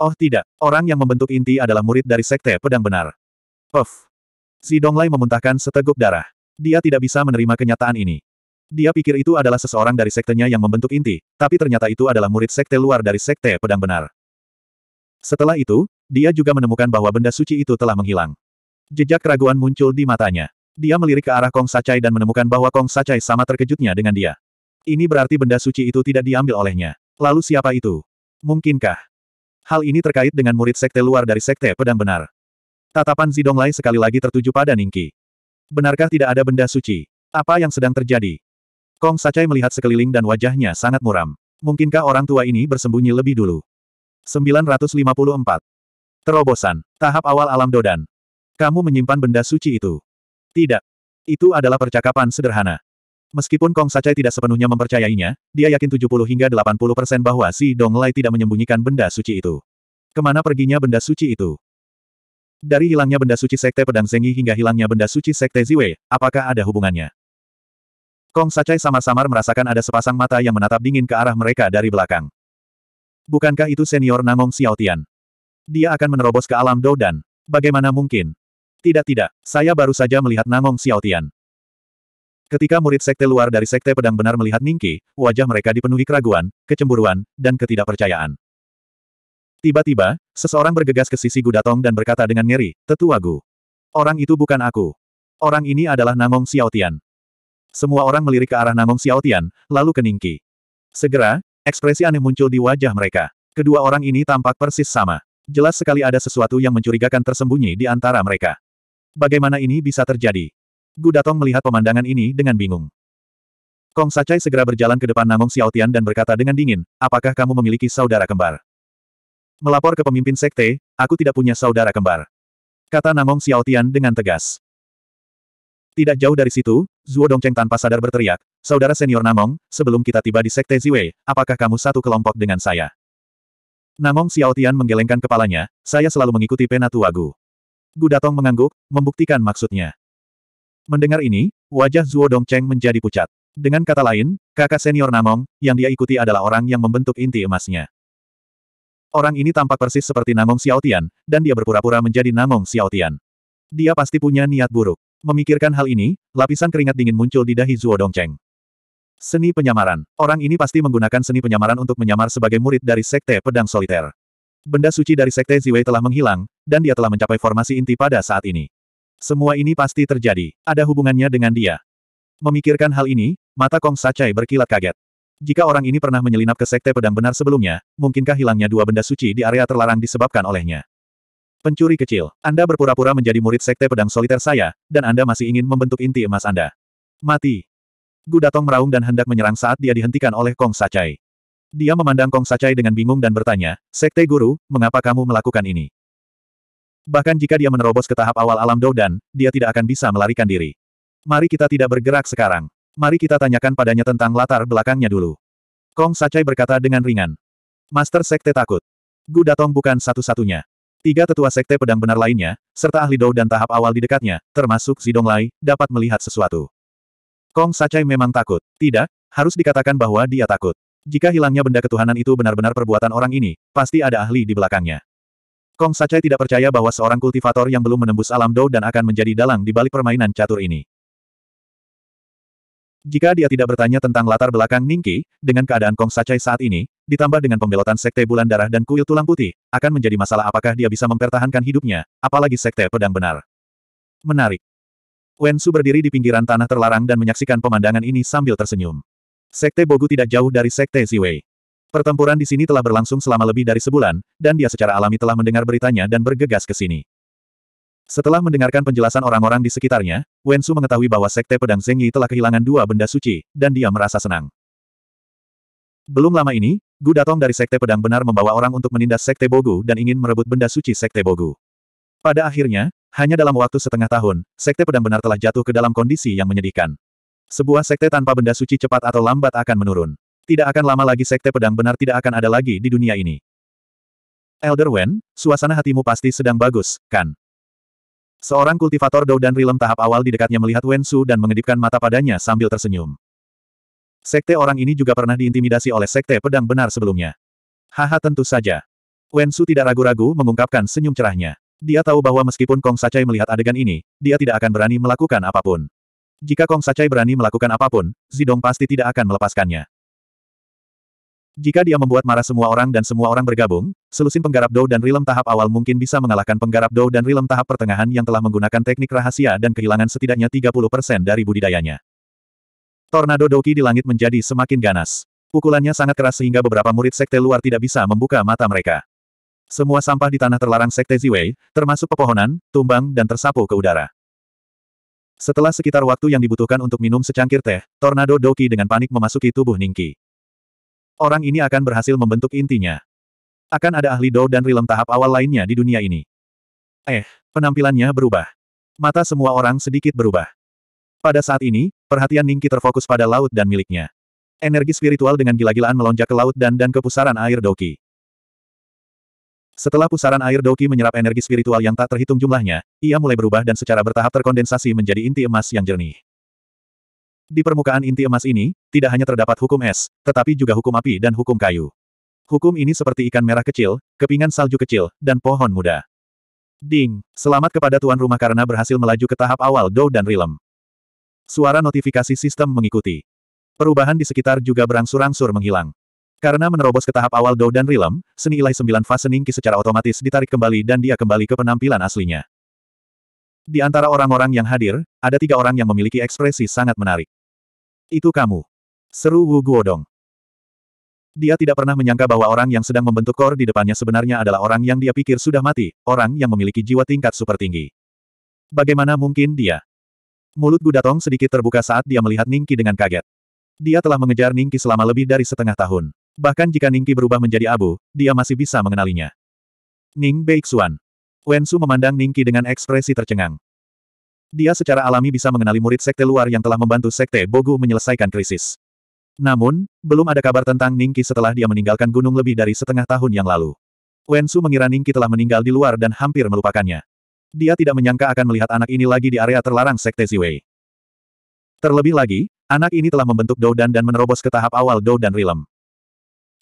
Oh tidak, orang yang membentuk inti adalah murid dari sekte pedang benar. Puff. Si Donglai memuntahkan seteguk darah. Dia tidak bisa menerima kenyataan ini. Dia pikir itu adalah seseorang dari sektenya yang membentuk inti, tapi ternyata itu adalah murid sekte luar dari sekte pedang benar. Setelah itu, dia juga menemukan bahwa benda suci itu telah menghilang. Jejak keraguan muncul di matanya. Dia melirik ke arah Kong Sacai dan menemukan bahwa Kong Sacai sama terkejutnya dengan dia. Ini berarti benda suci itu tidak diambil olehnya. Lalu siapa itu? Mungkinkah? Hal ini terkait dengan murid sekte luar dari sekte pedang benar. Tatapan Zidonglai sekali lagi tertuju pada Ningki. Benarkah tidak ada benda suci? Apa yang sedang terjadi? Kong Sacai melihat sekeliling dan wajahnya sangat muram. Mungkinkah orang tua ini bersembunyi lebih dulu? 954. Terobosan. Tahap awal alam Dodan. Kamu menyimpan benda suci itu. Tidak. Itu adalah percakapan sederhana. Meskipun Kong Sacai tidak sepenuhnya mempercayainya, dia yakin 70 hingga 80 persen bahwa si Donglai tidak menyembunyikan benda suci itu. Kemana perginya benda suci itu? Dari hilangnya benda suci Sekte Pedang Zengi hingga hilangnya benda suci Sekte Ziwe, apakah ada hubungannya? Kong Sacai samar-samar merasakan ada sepasang mata yang menatap dingin ke arah mereka dari belakang. Bukankah itu senior Nangong Xiaotian? Dia akan menerobos ke alam Dou dan bagaimana mungkin? Tidak tidak, saya baru saja melihat Nangong Xiaotian. Ketika murid sekte luar dari sekte pedang benar melihat Ningki, wajah mereka dipenuhi keraguan, kecemburuan, dan ketidakpercayaan. Tiba-tiba, seseorang bergegas ke sisi Gudatong dan berkata dengan ngeri, Tetua Gu. Orang itu bukan aku. Orang ini adalah Nangong Xiaotian. Semua orang melirik ke arah Nangong Xiaotian, lalu ke Ningki. Segera, Ekspresi aneh muncul di wajah mereka. Kedua orang ini tampak persis sama. Jelas sekali ada sesuatu yang mencurigakan tersembunyi di antara mereka. Bagaimana ini bisa terjadi? Gu Datong melihat pemandangan ini dengan bingung. Kong Sacai segera berjalan ke depan Namong Xiaotian dan berkata dengan dingin, apakah kamu memiliki saudara kembar? Melapor ke pemimpin sekte, aku tidak punya saudara kembar. Kata Namong Xiaotian dengan tegas. Tidak jauh dari situ, Zuo Dongcheng tanpa sadar berteriak, Saudara senior Namong, sebelum kita tiba di Sekte Ziwei, apakah kamu satu kelompok dengan saya? Namong Tian menggelengkan kepalanya, saya selalu mengikuti Penatua Gu. Gudatong mengangguk, membuktikan maksudnya. Mendengar ini, wajah Zuo Dongcheng menjadi pucat. Dengan kata lain, kakak senior Namong, yang dia ikuti adalah orang yang membentuk inti emasnya. Orang ini tampak persis seperti Namong Tian, dan dia berpura-pura menjadi Namong Tian. Dia pasti punya niat buruk. Memikirkan hal ini, lapisan keringat dingin muncul di dahi Zuo Dongcheng. Seni penyamaran. Orang ini pasti menggunakan seni penyamaran untuk menyamar sebagai murid dari Sekte Pedang Soliter. Benda suci dari Sekte Ziwei telah menghilang, dan dia telah mencapai formasi inti pada saat ini. Semua ini pasti terjadi. Ada hubungannya dengan dia. Memikirkan hal ini, mata Kong Sacai berkilat kaget. Jika orang ini pernah menyelinap ke Sekte Pedang Benar sebelumnya, mungkinkah hilangnya dua benda suci di area terlarang disebabkan olehnya? Pencuri kecil, Anda berpura-pura menjadi murid sekte pedang soliter saya, dan Anda masih ingin membentuk inti emas Anda. Mati. Gudatong meraung dan hendak menyerang saat dia dihentikan oleh Kong Sacai. Dia memandang Kong Sacai dengan bingung dan bertanya, Sekte Guru, mengapa kamu melakukan ini? Bahkan jika dia menerobos ke tahap awal alam Doudan, dia tidak akan bisa melarikan diri. Mari kita tidak bergerak sekarang. Mari kita tanyakan padanya tentang latar belakangnya dulu. Kong Sacai berkata dengan ringan. Master Sekte takut. Gudatong bukan satu-satunya. Tiga tetua sekte pedang benar lainnya, serta ahli Dou dan tahap awal di dekatnya, termasuk Zidong Lai, dapat melihat sesuatu. Kong Sacai memang takut. Tidak, harus dikatakan bahwa dia takut. Jika hilangnya benda ketuhanan itu benar-benar perbuatan orang ini, pasti ada ahli di belakangnya. Kong Sacai tidak percaya bahwa seorang kultivator yang belum menembus alam Dou dan akan menjadi dalang di balik permainan catur ini. Jika dia tidak bertanya tentang latar belakang Ningki, dengan keadaan Kong Sacai saat ini, ditambah dengan pembelotan Sekte Bulan Darah dan Kuil Tulang Putih, akan menjadi masalah apakah dia bisa mempertahankan hidupnya, apalagi Sekte Pedang Benar. Menarik. Wen Su berdiri di pinggiran tanah terlarang dan menyaksikan pemandangan ini sambil tersenyum. Sekte Bogu tidak jauh dari Sekte Ziwei. Pertempuran di sini telah berlangsung selama lebih dari sebulan, dan dia secara alami telah mendengar beritanya dan bergegas ke sini. Setelah mendengarkan penjelasan orang-orang di sekitarnya, Wen Su mengetahui bahwa Sekte Pedang Zeng telah kehilangan dua benda suci, dan dia merasa senang. Belum lama ini, Gu Datong dari Sekte Pedang benar membawa orang untuk menindas Sekte Bogu dan ingin merebut benda suci Sekte Bogu. Pada akhirnya, hanya dalam waktu setengah tahun, Sekte Pedang benar telah jatuh ke dalam kondisi yang menyedihkan. Sebuah sekte tanpa benda suci cepat atau lambat akan menurun. Tidak akan lama lagi Sekte Pedang benar tidak akan ada lagi di dunia ini. Elder Wen, suasana hatimu pasti sedang bagus, kan? Seorang kultivator Dou dan Rilem tahap awal di dekatnya melihat Wen Su dan mengedipkan mata padanya sambil tersenyum. Sekte orang ini juga pernah diintimidasi oleh sekte pedang benar sebelumnya. Haha tentu saja. Wen Su tidak ragu-ragu mengungkapkan senyum cerahnya. Dia tahu bahwa meskipun Kong Sacai melihat adegan ini, dia tidak akan berani melakukan apapun. Jika Kong Sacai berani melakukan apapun, Zidong pasti tidak akan melepaskannya. Jika dia membuat marah semua orang dan semua orang bergabung, selusin penggarap Dou dan Rilem tahap awal mungkin bisa mengalahkan penggarap Dou dan Rilem tahap pertengahan yang telah menggunakan teknik rahasia dan kehilangan setidaknya 30% dari budidayanya. Tornado Douki di langit menjadi semakin ganas. Pukulannya sangat keras sehingga beberapa murid sekte luar tidak bisa membuka mata mereka. Semua sampah di tanah terlarang sekte Ziwei, termasuk pepohonan, tumbang dan tersapu ke udara. Setelah sekitar waktu yang dibutuhkan untuk minum secangkir teh, Tornado Douki dengan panik memasuki tubuh Ningki. Orang ini akan berhasil membentuk intinya. Akan ada ahli Dou dan Rilem tahap awal lainnya di dunia ini. Eh, penampilannya berubah. Mata semua orang sedikit berubah. Pada saat ini, perhatian Ningki terfokus pada laut dan miliknya. Energi spiritual dengan gila-gilaan melonjak ke laut dan dan ke pusaran air Doki. Setelah pusaran air Doki menyerap energi spiritual yang tak terhitung jumlahnya, ia mulai berubah dan secara bertahap terkondensasi menjadi inti emas yang jernih. Di permukaan inti emas ini, tidak hanya terdapat hukum es, tetapi juga hukum api dan hukum kayu. Hukum ini seperti ikan merah kecil, kepingan salju kecil, dan pohon muda. Ding, selamat kepada tuan rumah karena berhasil melaju ke tahap awal Dou dan Rilem. Suara notifikasi sistem mengikuti. Perubahan di sekitar juga berangsur-angsur menghilang. Karena menerobos ke tahap awal Dou dan Rilem, seni ilai sembilan fase Ningki secara otomatis ditarik kembali dan dia kembali ke penampilan aslinya. Di antara orang-orang yang hadir, ada tiga orang yang memiliki ekspresi sangat menarik. Itu kamu. Seru Wu Guodong. Dia tidak pernah menyangka bahwa orang yang sedang membentuk kor di depannya sebenarnya adalah orang yang dia pikir sudah mati, orang yang memiliki jiwa tingkat super tinggi. Bagaimana mungkin dia? Mulut Gudatong sedikit terbuka saat dia melihat Ningki dengan kaget. Dia telah mengejar Ningki selama lebih dari setengah tahun. Bahkan jika Ningki berubah menjadi abu, dia masih bisa mengenalinya. Ning Beixuan. Wensu memandang Ningki dengan ekspresi tercengang. Dia secara alami bisa mengenali murid sekte luar yang telah membantu sekte Bogu menyelesaikan krisis. Namun, belum ada kabar tentang Ningki setelah dia meninggalkan gunung lebih dari setengah tahun yang lalu. Wen Su mengira Ningki telah meninggal di luar dan hampir melupakannya. Dia tidak menyangka akan melihat anak ini lagi di area terlarang sekte Ziwei. Terlebih lagi, anak ini telah membentuk Doudan dan menerobos ke tahap awal Doudan Rilem.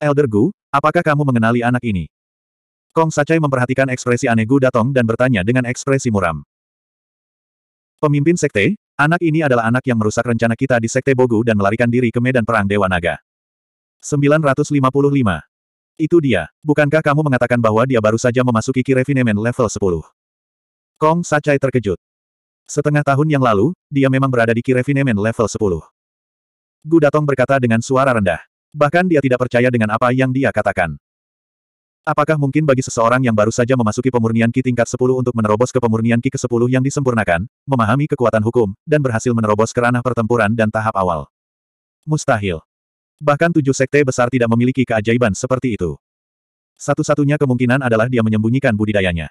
Elder Gu, apakah kamu mengenali anak ini? Kong Sacai memperhatikan ekspresi aneh Gu Datong dan bertanya dengan ekspresi muram. Pemimpin sekte, anak ini adalah anak yang merusak rencana kita di sekte Bogu dan melarikan diri ke medan perang Dewa Naga. 955. Itu dia. Bukankah kamu mengatakan bahwa dia baru saja memasuki Kirefinemen level 10? Kong Sacai terkejut. Setengah tahun yang lalu, dia memang berada di Kirefinemen level 10. Gudatong berkata dengan suara rendah. Bahkan dia tidak percaya dengan apa yang dia katakan. Apakah mungkin bagi seseorang yang baru saja memasuki pemurnian Ki tingkat 10 untuk menerobos ke pemurnian Ki ke-10 yang disempurnakan, memahami kekuatan hukum, dan berhasil menerobos ke ranah pertempuran dan tahap awal? Mustahil. Bahkan tujuh sekte besar tidak memiliki keajaiban seperti itu. Satu-satunya kemungkinan adalah dia menyembunyikan budidayanya.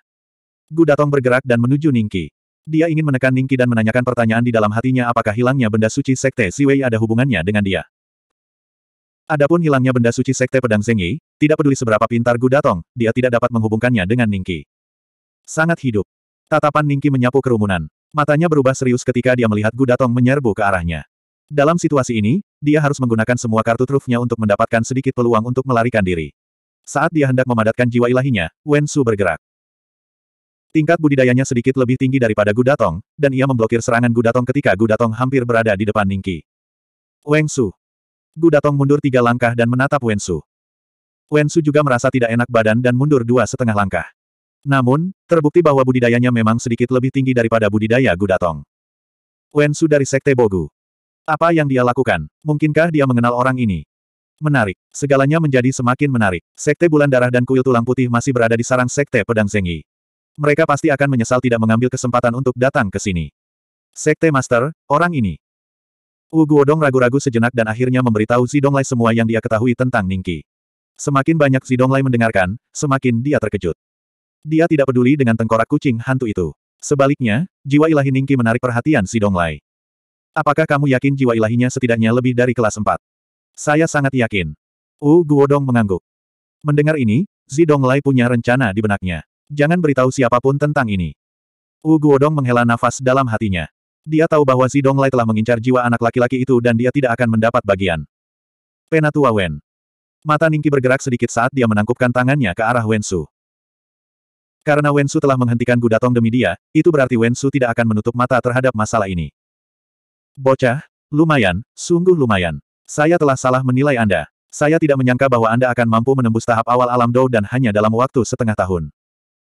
Gudatong bergerak dan menuju Ningki. Dia ingin menekan Ningki dan menanyakan pertanyaan di dalam hatinya apakah hilangnya benda suci sekte Siwei ada hubungannya dengan dia. Adapun hilangnya benda suci Sekte Pedang Zengi, tidak peduli seberapa pintar Gudatong, dia tidak dapat menghubungkannya dengan Ningki. Sangat hidup. Tatapan Ningki menyapu kerumunan. Matanya berubah serius ketika dia melihat Gudatong menyerbu ke arahnya. Dalam situasi ini, dia harus menggunakan semua kartu trufnya untuk mendapatkan sedikit peluang untuk melarikan diri. Saat dia hendak memadatkan jiwa ilahinya, Wen Su bergerak. Tingkat budidayanya sedikit lebih tinggi daripada Gudatong, dan ia memblokir serangan Gudatong ketika Gudatong hampir berada di depan Ningki. Wen Su, Gu Datong mundur tiga langkah dan menatap Wensu. Wensu juga merasa tidak enak badan dan mundur dua setengah langkah. Namun, terbukti bahwa budidayanya memang sedikit lebih tinggi daripada budidaya Gu Datong. Wensu dari Sekte Bogu. Apa yang dia lakukan? Mungkinkah dia mengenal orang ini? Menarik. Segalanya menjadi semakin menarik. Sekte Bulan Darah dan Kuil Tulang Putih masih berada di sarang Sekte Pedang Zengi. Mereka pasti akan menyesal tidak mengambil kesempatan untuk datang ke sini. Sekte Master, orang ini. Wu Guodong ragu-ragu sejenak dan akhirnya memberitahu Zidonglai semua yang dia ketahui tentang Ningqi. Semakin banyak Zidonglai mendengarkan, semakin dia terkejut. Dia tidak peduli dengan tengkorak kucing hantu itu. Sebaliknya, jiwa ilahi Ningqi menarik perhatian Zidonglai. Apakah kamu yakin jiwa ilahinya setidaknya lebih dari kelas 4? Saya sangat yakin. Wu Guodong mengangguk. Mendengar ini, Zidonglai punya rencana di benaknya. Jangan beritahu siapapun tentang ini. Wu Guodong menghela nafas dalam hatinya. Dia tahu bahwa Zidong Lai telah mengincar jiwa anak laki-laki itu dan dia tidak akan mendapat bagian. Penatua Wen. Mata Ningki bergerak sedikit saat dia menangkupkan tangannya ke arah Wensu. Karena Wensu telah menghentikan Gudatong demi dia, itu berarti Wensu tidak akan menutup mata terhadap masalah ini. Bocah, lumayan, sungguh lumayan. Saya telah salah menilai Anda. Saya tidak menyangka bahwa Anda akan mampu menembus tahap awal alam Dou dan hanya dalam waktu setengah tahun.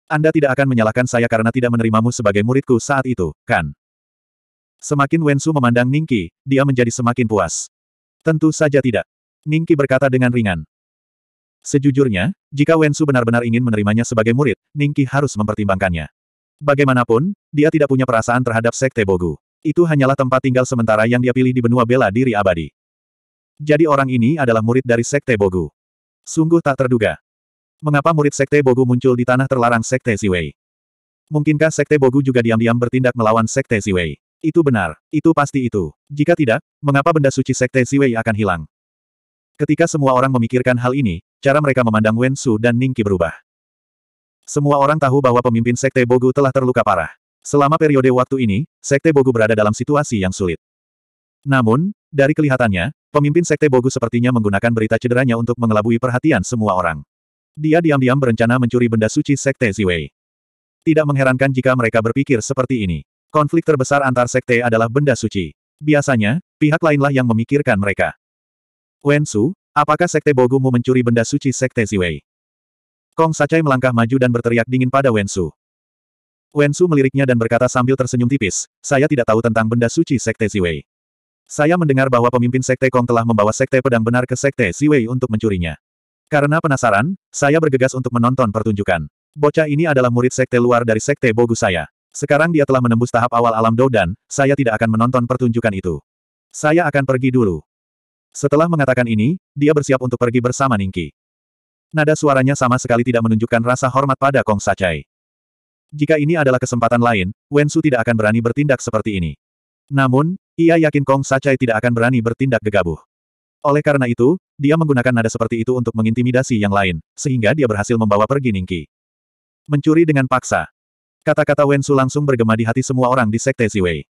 Anda tidak akan menyalahkan saya karena tidak menerimamu sebagai muridku saat itu, kan? Semakin Wensu memandang Ningki, dia menjadi semakin puas. Tentu saja tidak. Ningki berkata dengan ringan. Sejujurnya, jika Wensu benar-benar ingin menerimanya sebagai murid, Ningki harus mempertimbangkannya. Bagaimanapun, dia tidak punya perasaan terhadap Sekte Bogu. Itu hanyalah tempat tinggal sementara yang dia pilih di benua bela diri abadi. Jadi orang ini adalah murid dari Sekte Bogu. Sungguh tak terduga. Mengapa murid Sekte Bogu muncul di tanah terlarang Sekte Siwei? Mungkinkah Sekte Bogu juga diam-diam bertindak melawan Sekte Siwei? Itu benar, itu pasti itu. Jika tidak, mengapa benda suci Sekte Ziwei akan hilang? Ketika semua orang memikirkan hal ini, cara mereka memandang Wen Su dan Ningki berubah. Semua orang tahu bahwa pemimpin Sekte Bogu telah terluka parah. Selama periode waktu ini, Sekte Bogu berada dalam situasi yang sulit. Namun, dari kelihatannya, pemimpin Sekte Bogu sepertinya menggunakan berita cederanya untuk mengelabui perhatian semua orang. Dia diam-diam berencana mencuri benda suci Sekte Ziwei. Tidak mengherankan jika mereka berpikir seperti ini. Konflik terbesar antar sekte adalah benda suci. Biasanya, pihak lainlah yang memikirkan mereka. Wen Su, apakah sekte Bogumu mencuri benda suci sekte Ziwei? Kong Sacai melangkah maju dan berteriak dingin pada Wen Su. Wen Su meliriknya dan berkata sambil tersenyum tipis, saya tidak tahu tentang benda suci sekte Ziwei. Saya mendengar bahwa pemimpin sekte Kong telah membawa sekte pedang benar ke sekte Ziwei untuk mencurinya. Karena penasaran, saya bergegas untuk menonton pertunjukan. Bocah ini adalah murid sekte luar dari sekte Bogu saya. Sekarang dia telah menembus tahap awal alam dan saya tidak akan menonton pertunjukan itu. Saya akan pergi dulu. Setelah mengatakan ini, dia bersiap untuk pergi bersama Ningki. Nada suaranya sama sekali tidak menunjukkan rasa hormat pada Kong Sacai. Jika ini adalah kesempatan lain, Wensu tidak akan berani bertindak seperti ini. Namun, ia yakin Kong Sacai tidak akan berani bertindak gegabah. Oleh karena itu, dia menggunakan nada seperti itu untuk mengintimidasi yang lain, sehingga dia berhasil membawa pergi Ningki. Mencuri dengan paksa, Kata-kata Wensu langsung bergema di hati semua orang di Sekte Ziwei.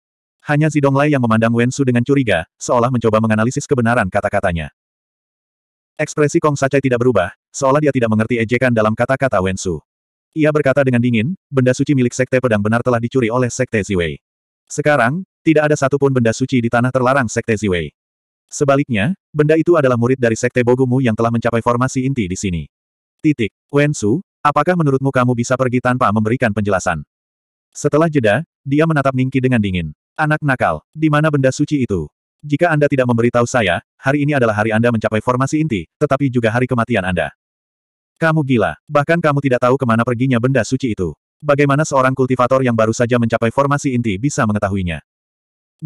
Hanya Zidong Lai yang memandang Wensu dengan curiga, seolah mencoba menganalisis kebenaran kata-katanya. Ekspresi Kong Sacai tidak berubah, seolah dia tidak mengerti ejekan dalam kata-kata Wensu. Ia berkata dengan dingin, benda suci milik Sekte Pedang benar telah dicuri oleh Sekte Ziwei. Sekarang, tidak ada satupun benda suci di tanah terlarang Sekte Ziwei. Sebaliknya, benda itu adalah murid dari Sekte Bogumu yang telah mencapai formasi inti di sini. Titik. Wensu, Apakah menurutmu kamu bisa pergi tanpa memberikan penjelasan? Setelah jeda, dia menatap Ningki dengan dingin. Anak nakal, di mana benda suci itu? Jika Anda tidak memberitahu saya, hari ini adalah hari Anda mencapai formasi inti, tetapi juga hari kematian Anda. Kamu gila, bahkan kamu tidak tahu kemana perginya benda suci itu. Bagaimana seorang kultivator yang baru saja mencapai formasi inti bisa mengetahuinya?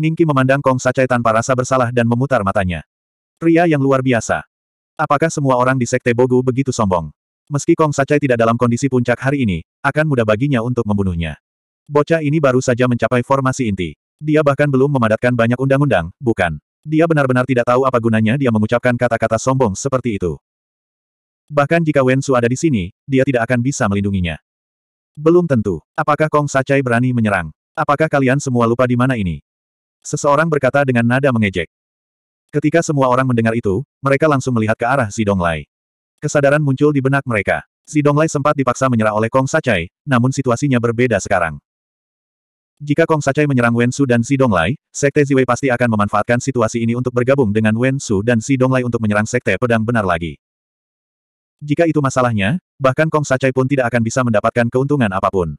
Ningki memandang Kong Sacai tanpa rasa bersalah dan memutar matanya. Pria yang luar biasa. Apakah semua orang di Sekte Bogu begitu sombong? Meski Kong Sacai tidak dalam kondisi puncak hari ini, akan mudah baginya untuk membunuhnya. Bocah ini baru saja mencapai formasi inti. Dia bahkan belum memadatkan banyak undang-undang, bukan. Dia benar-benar tidak tahu apa gunanya dia mengucapkan kata-kata sombong seperti itu. Bahkan jika Wen Su ada di sini, dia tidak akan bisa melindunginya. Belum tentu. Apakah Kong Sacai berani menyerang? Apakah kalian semua lupa di mana ini? Seseorang berkata dengan nada mengejek. Ketika semua orang mendengar itu, mereka langsung melihat ke arah Zidong Lai. Kesadaran muncul di benak mereka. Si Zidonglai sempat dipaksa menyerah oleh Kong Sacai, namun situasinya berbeda sekarang. Jika Kong Sacai menyerang Wensu dan Si Zidonglai, Sekte Ziwei pasti akan memanfaatkan situasi ini untuk bergabung dengan Wensu dan Si Zidonglai untuk menyerang Sekte Pedang benar lagi. Jika itu masalahnya, bahkan Kong Sacai pun tidak akan bisa mendapatkan keuntungan apapun.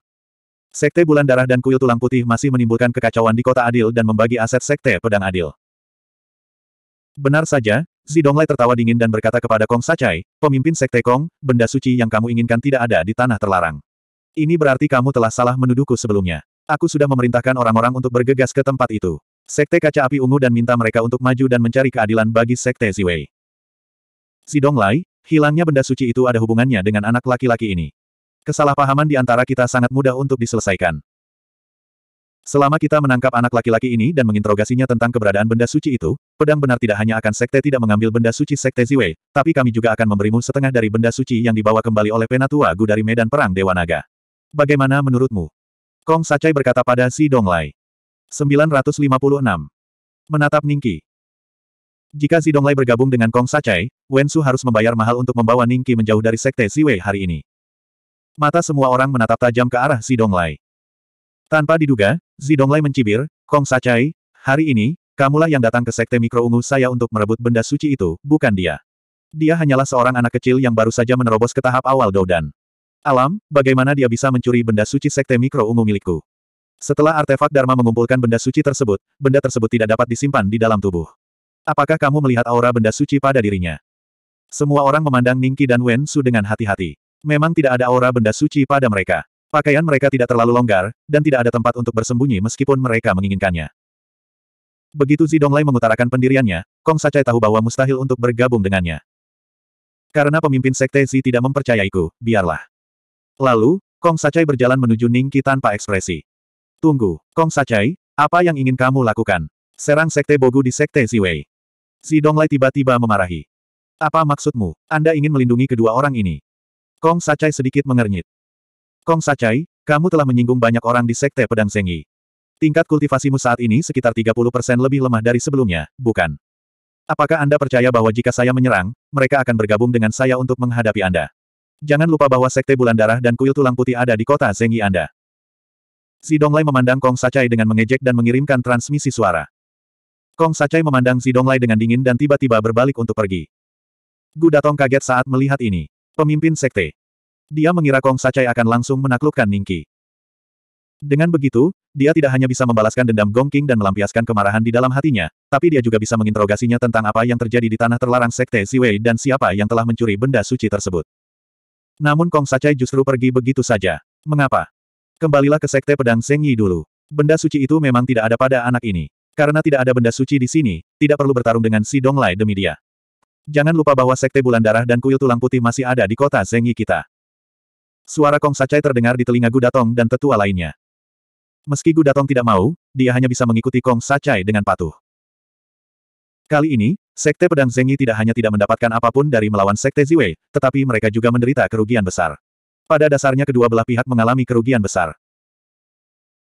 Sekte Bulan Darah dan Kuil Tulang Putih masih menimbulkan kekacauan di kota Adil dan membagi aset Sekte Pedang Adil. Benar saja, Zidonglai tertawa dingin dan berkata kepada Kong Sacai, pemimpin Sekte Kong, benda suci yang kamu inginkan tidak ada di tanah terlarang. Ini berarti kamu telah salah menuduhku sebelumnya. Aku sudah memerintahkan orang-orang untuk bergegas ke tempat itu. Sekte Kaca Api Ungu dan minta mereka untuk maju dan mencari keadilan bagi Sekte Ziwei. Zidonglai, hilangnya benda suci itu ada hubungannya dengan anak laki-laki ini. Kesalahpahaman di antara kita sangat mudah untuk diselesaikan. Selama kita menangkap anak laki-laki ini dan menginterogasinya tentang keberadaan benda suci itu, pedang benar tidak hanya akan sekte tidak mengambil benda suci sekte Ziwei, tapi kami juga akan memberimu setengah dari benda suci yang dibawa kembali oleh Penatua Gu dari medan perang Dewa Naga. Bagaimana menurutmu? Kong Sacai berkata pada Si Donglai. 956. Menatap Ningki. Jika Si Donglai bergabung dengan Kong Sacai, Wensu harus membayar mahal untuk membawa Ningki menjauh dari sekte Siwei hari ini. Mata semua orang menatap tajam ke arah Si Donglai. Tanpa diduga, Zidonglai mencibir, Kong Sacai, hari ini, kamulah yang datang ke Sekte Mikro Ungu saya untuk merebut benda suci itu, bukan dia. Dia hanyalah seorang anak kecil yang baru saja menerobos ke tahap awal Doudan. Alam, bagaimana dia bisa mencuri benda suci Sekte Mikro Ungu milikku? Setelah artefak Dharma mengumpulkan benda suci tersebut, benda tersebut tidak dapat disimpan di dalam tubuh. Apakah kamu melihat aura benda suci pada dirinya? Semua orang memandang Ningki dan Wen Su dengan hati-hati. Memang tidak ada aura benda suci pada mereka. Pakaian mereka tidak terlalu longgar, dan tidak ada tempat untuk bersembunyi meskipun mereka menginginkannya. Begitu Zidonglai mengutarakan pendiriannya, Kong Sacai tahu bahwa mustahil untuk bergabung dengannya. Karena pemimpin sekte Zi tidak mempercayaiku, biarlah. Lalu, Kong Sacai berjalan menuju Ningki tanpa ekspresi. Tunggu, Kong Sacai, apa yang ingin kamu lakukan? Serang sekte Bogu di sekte Ziwei. Zidonglai tiba-tiba memarahi. Apa maksudmu? Anda ingin melindungi kedua orang ini? Kong Sacai sedikit mengernyit. Kong Sacai, kamu telah menyinggung banyak orang di Sekte Pedang Sengi. Tingkat kultivasimu saat ini sekitar 30% lebih lemah dari sebelumnya, bukan? Apakah Anda percaya bahwa jika saya menyerang, mereka akan bergabung dengan saya untuk menghadapi Anda? Jangan lupa bahwa Sekte Bulan Darah dan Kuil Tulang Putih ada di kota Zengi Anda. Si Donglai memandang Kong Sacai dengan mengejek dan mengirimkan transmisi suara. Kong Sacai memandang Si Donglai dengan dingin dan tiba-tiba berbalik untuk pergi. Gudatong kaget saat melihat ini. Pemimpin Sekte, dia mengira Kong Sacai akan langsung menaklukkan Ningki. Dengan begitu, dia tidak hanya bisa membalaskan dendam Gong King dan melampiaskan kemarahan di dalam hatinya, tapi dia juga bisa menginterogasinya tentang apa yang terjadi di tanah terlarang Sekte Siwei dan siapa yang telah mencuri benda suci tersebut. Namun Kong Sacai justru pergi begitu saja. Mengapa? Kembalilah ke Sekte Pedang Seng Yi dulu. Benda suci itu memang tidak ada pada anak ini. Karena tidak ada benda suci di sini, tidak perlu bertarung dengan si Dong Lai demi dia. Jangan lupa bahwa Sekte Bulan Darah dan Kuil Tulang Putih masih ada di kota Zengi kita. Suara Kong Sacai terdengar di telinga Gudatong dan tetua lainnya. Meski Gudatong tidak mau, dia hanya bisa mengikuti Kong Sacai dengan patuh. Kali ini, Sekte Pedang Zengi tidak hanya tidak mendapatkan apapun dari melawan Sekte Ziwei, tetapi mereka juga menderita kerugian besar. Pada dasarnya kedua belah pihak mengalami kerugian besar.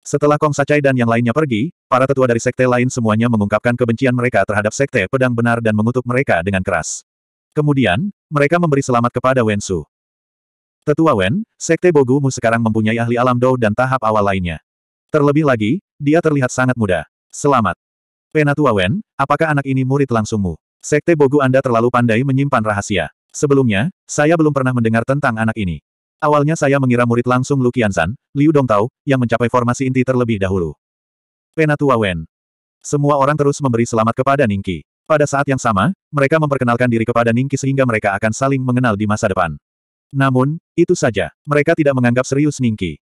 Setelah Kong Sacai dan yang lainnya pergi, para tetua dari sekte lain semuanya mengungkapkan kebencian mereka terhadap sekte pedang benar dan mengutuk mereka dengan keras. Kemudian, mereka memberi selamat kepada Wensu. Tetua Wen, Sekte Bogumu sekarang mempunyai ahli alam Dou dan tahap awal lainnya. Terlebih lagi, dia terlihat sangat muda. Selamat. Penatua Wen, apakah anak ini murid langsungmu? Sekte Bogu Anda terlalu pandai menyimpan rahasia. Sebelumnya, saya belum pernah mendengar tentang anak ini. Awalnya saya mengira murid langsung Lu Liu Dongtao, yang mencapai formasi inti terlebih dahulu. Penatua Wen. Semua orang terus memberi selamat kepada Ningki. Pada saat yang sama, mereka memperkenalkan diri kepada Ningki sehingga mereka akan saling mengenal di masa depan. Namun, itu saja. Mereka tidak menganggap serius Ningki.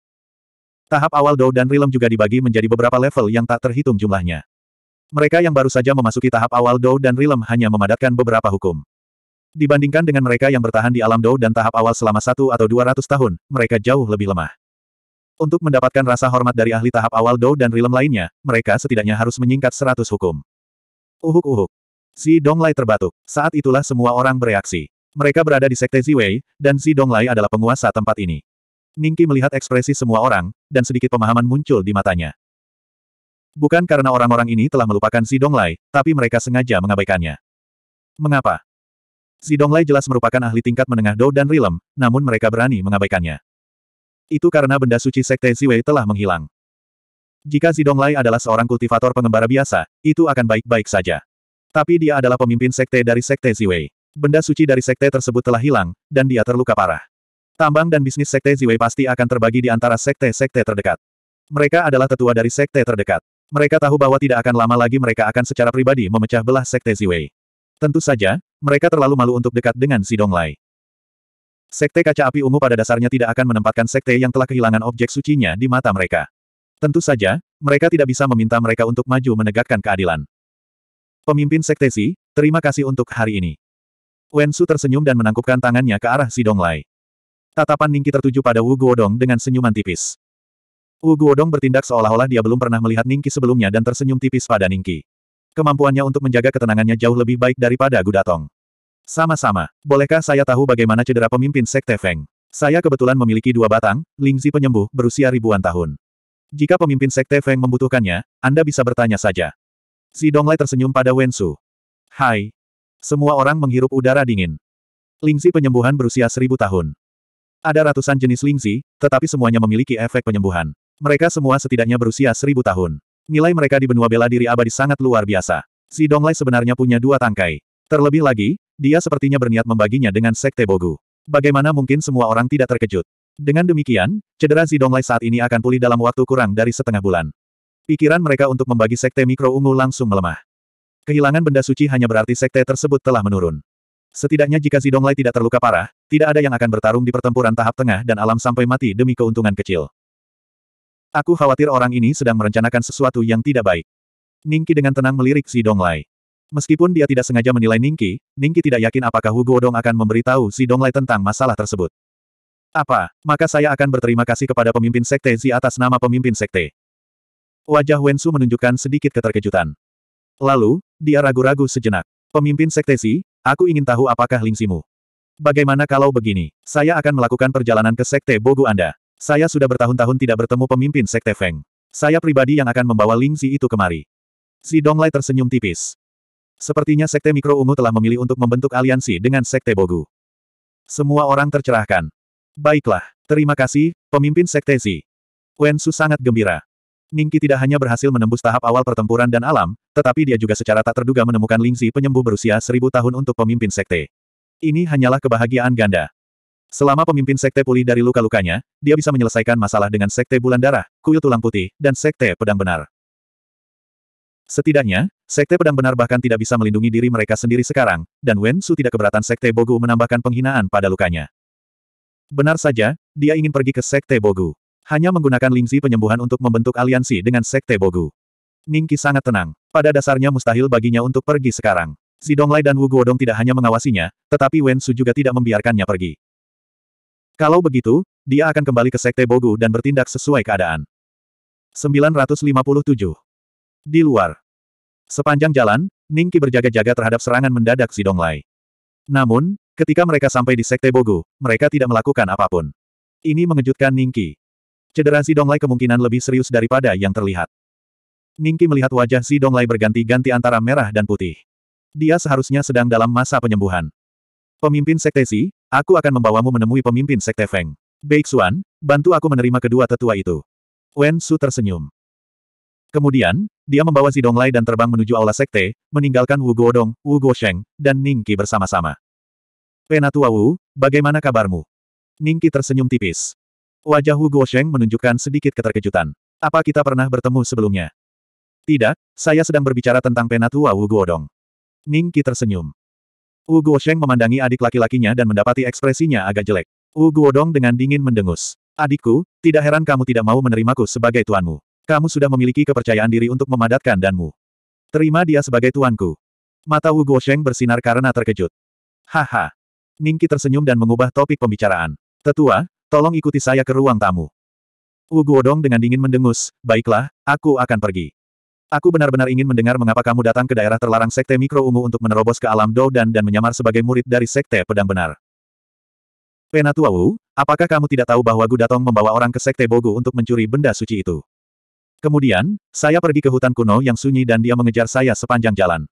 Tahap awal Dou dan Rilem juga dibagi menjadi beberapa level yang tak terhitung jumlahnya. Mereka yang baru saja memasuki tahap awal Dou dan Rilem hanya memadatkan beberapa hukum. Dibandingkan dengan mereka yang bertahan di alam Dou dan tahap awal selama satu atau dua ratus tahun, mereka jauh lebih lemah. Untuk mendapatkan rasa hormat dari ahli tahap awal Dou dan Rilem lainnya, mereka setidaknya harus menyingkat seratus hukum. Uhuk-uhuk. Si Donglai terbatuk. Saat itulah semua orang bereaksi. Mereka berada di Sekte Ziwei, dan Si Donglai adalah penguasa tempat ini. Ningki melihat ekspresi semua orang, dan sedikit pemahaman muncul di matanya. Bukan karena orang-orang ini telah melupakan Si Donglai, tapi mereka sengaja mengabaikannya. Mengapa? Si Donglai jelas merupakan ahli tingkat menengah Dou dan Rilem, namun mereka berani mengabaikannya. Itu karena benda suci Sekte Ziwei telah menghilang. Jika Donglai adalah seorang kultivator pengembara biasa, itu akan baik-baik saja. Tapi dia adalah pemimpin sekte dari sekte Ziwei benda suci dari sekte tersebut telah hilang, dan dia terluka parah. Tambang dan bisnis sekte Ziwei pasti akan terbagi di antara sekte-sekte terdekat. Mereka adalah tetua dari sekte terdekat. Mereka tahu bahwa tidak akan lama lagi mereka akan secara pribadi memecah belah sekte Ziwei. Tentu saja, mereka terlalu malu untuk dekat dengan si Lai. Sekte kaca api ungu pada dasarnya tidak akan menempatkan sekte yang telah kehilangan objek sucinya di mata mereka. Tentu saja, mereka tidak bisa meminta mereka untuk maju menegakkan keadilan. Pemimpin sekte Si, terima kasih untuk hari ini. Wen Su tersenyum dan menangkupkan tangannya ke arah Lai. Tatapan Ningki tertuju pada Wu Guodong dengan senyuman tipis. Wu Guodong bertindak seolah-olah dia belum pernah melihat Ningki sebelumnya dan tersenyum tipis pada Ningki. Kemampuannya untuk menjaga ketenangannya jauh lebih baik daripada Gudatong. Sama-sama, bolehkah saya tahu bagaimana cedera pemimpin Sekte Feng? Saya kebetulan memiliki dua batang, lingzi penyembuh, berusia ribuan tahun. Jika pemimpin Sekte Feng membutuhkannya, Anda bisa bertanya saja. Si Donglai tersenyum pada Wensu. Hai, semua orang menghirup udara dingin. Lingzi penyembuhan berusia seribu tahun. Ada ratusan jenis lingzi, tetapi semuanya memiliki efek penyembuhan. Mereka semua setidaknya berusia seribu tahun. Nilai mereka di benua bela diri abadi sangat luar biasa. Donglai sebenarnya punya dua tangkai. Terlebih lagi, dia sepertinya berniat membaginya dengan Sekte Bogu. Bagaimana mungkin semua orang tidak terkejut? Dengan demikian, cedera Donglai saat ini akan pulih dalam waktu kurang dari setengah bulan. Pikiran mereka untuk membagi Sekte Mikro Ungu langsung melemah. Kehilangan benda suci hanya berarti sekte tersebut telah menurun. Setidaknya jika Zidonglai tidak terluka parah, tidak ada yang akan bertarung di pertempuran tahap tengah dan alam sampai mati demi keuntungan kecil. Aku khawatir orang ini sedang merencanakan sesuatu yang tidak baik. Ningki dengan tenang melirik Zidonglai. Meskipun dia tidak sengaja menilai Ningki, Ningki tidak yakin apakah Hugo Dong akan memberitahu Zidonglai tentang masalah tersebut. Apa, maka saya akan berterima kasih kepada pemimpin sekte Zi atas nama pemimpin sekte. Wajah Wensu menunjukkan sedikit keterkejutan. Lalu, dia ragu-ragu sejenak. Pemimpin sektesi, aku ingin tahu apakah lingsimu. Bagaimana kalau begini? Saya akan melakukan perjalanan ke sekte Bogu Anda. Saya sudah bertahun-tahun tidak bertemu pemimpin sekte Feng. Saya pribadi yang akan membawa lingsi itu kemari. Si Donglai tersenyum tipis. Sepertinya sekte mikro ungu telah memilih untuk membentuk aliansi dengan sekte Bogu. Semua orang tercerahkan. Baiklah, terima kasih, pemimpin sekte Si. Wen Su sangat gembira. Ningki tidak hanya berhasil menembus tahap awal pertempuran dan alam, tetapi dia juga secara tak terduga menemukan Lingzi penyembuh berusia seribu tahun untuk pemimpin sekte. Ini hanyalah kebahagiaan ganda. Selama pemimpin sekte pulih dari luka-lukanya, dia bisa menyelesaikan masalah dengan sekte bulan darah, kuil tulang putih, dan sekte pedang benar. Setidaknya, sekte pedang benar bahkan tidak bisa melindungi diri mereka sendiri sekarang, dan Wen Su tidak keberatan sekte Bogu menambahkan penghinaan pada lukanya. Benar saja, dia ingin pergi ke sekte Bogu. Hanya menggunakan lingzi penyembuhan untuk membentuk aliansi dengan Sekte Bogu. Ningki sangat tenang. Pada dasarnya mustahil baginya untuk pergi sekarang. Zidonglai dan Wu Guodong tidak hanya mengawasinya, tetapi Wen Su juga tidak membiarkannya pergi. Kalau begitu, dia akan kembali ke Sekte Bogu dan bertindak sesuai keadaan. 957. Di luar. Sepanjang jalan, Ningki berjaga-jaga terhadap serangan mendadak Zidonglai. Namun, ketika mereka sampai di Sekte Bogu, mereka tidak melakukan apapun. Ini mengejutkan Ningki. Cedera si Donglai kemungkinan lebih serius daripada yang terlihat. Ningki melihat wajah si Donglai berganti-ganti antara merah dan putih. Dia seharusnya sedang dalam masa penyembuhan. Pemimpin Sekte Si, aku akan membawamu menemui pemimpin Sekte Feng. Beixuan, bantu aku menerima kedua tetua itu. Wen Su tersenyum. Kemudian, dia membawa si Donglai dan terbang menuju aula Sekte, meninggalkan Wu Godong, Wu Guosheng, dan Ningki bersama-sama. Penatua Wu, bagaimana kabarmu? Ningki tersenyum tipis. Wajah Hu Guosheng menunjukkan sedikit keterkejutan. Apa kita pernah bertemu sebelumnya? Tidak, saya sedang berbicara tentang penatua Wu Guodong. Ning Qi tersenyum. Wu Guosheng memandangi adik laki-lakinya dan mendapati ekspresinya agak jelek. Wu Guodong dengan dingin mendengus. Adikku, tidak heran kamu tidak mau menerimaku sebagai tuanmu. Kamu sudah memiliki kepercayaan diri untuk memadatkan danmu. Terima dia sebagai tuanku. Mata Wu Guosheng bersinar karena terkejut. Haha. Ningki tersenyum dan mengubah topik pembicaraan. Tetua, Tolong ikuti saya ke ruang tamu. Wu Guodong dengan dingin mendengus, baiklah, aku akan pergi. Aku benar-benar ingin mendengar mengapa kamu datang ke daerah terlarang Sekte Mikro Ungu untuk menerobos ke alam dan dan menyamar sebagai murid dari Sekte Pedang Benar. Penatua Wu, apakah kamu tidak tahu bahwa Gudatong membawa orang ke Sekte Bogu untuk mencuri benda suci itu? Kemudian, saya pergi ke hutan kuno yang sunyi dan dia mengejar saya sepanjang jalan.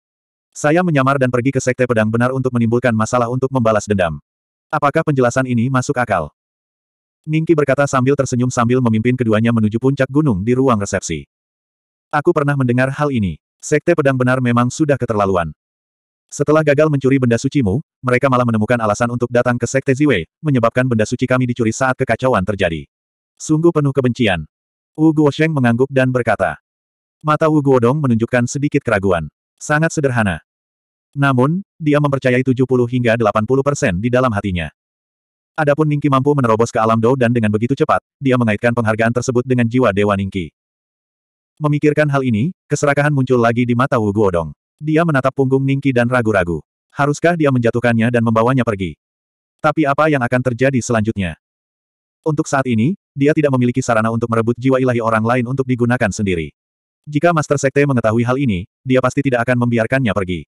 Saya menyamar dan pergi ke Sekte Pedang Benar untuk menimbulkan masalah untuk membalas dendam. Apakah penjelasan ini masuk akal? Ningki berkata sambil tersenyum sambil memimpin keduanya menuju puncak gunung di ruang resepsi. Aku pernah mendengar hal ini. Sekte pedang benar memang sudah keterlaluan. Setelah gagal mencuri benda sucimu, mereka malah menemukan alasan untuk datang ke Sekte Ziwei, menyebabkan benda suci kami dicuri saat kekacauan terjadi. Sungguh penuh kebencian. Wu Guosheng mengangguk dan berkata. Mata Wu Guodong menunjukkan sedikit keraguan. Sangat sederhana. Namun, dia mempercayai 70 hingga 80 persen di dalam hatinya. Adapun Ningki mampu menerobos ke alam Dou dan dengan begitu cepat, dia mengaitkan penghargaan tersebut dengan jiwa Dewa Ningki. Memikirkan hal ini, keserakahan muncul lagi di mata Wu Guodong. Dia menatap punggung Ningki dan ragu-ragu. Haruskah dia menjatuhkannya dan membawanya pergi? Tapi apa yang akan terjadi selanjutnya? Untuk saat ini, dia tidak memiliki sarana untuk merebut jiwa ilahi orang lain untuk digunakan sendiri. Jika Master Sekte mengetahui hal ini, dia pasti tidak akan membiarkannya pergi.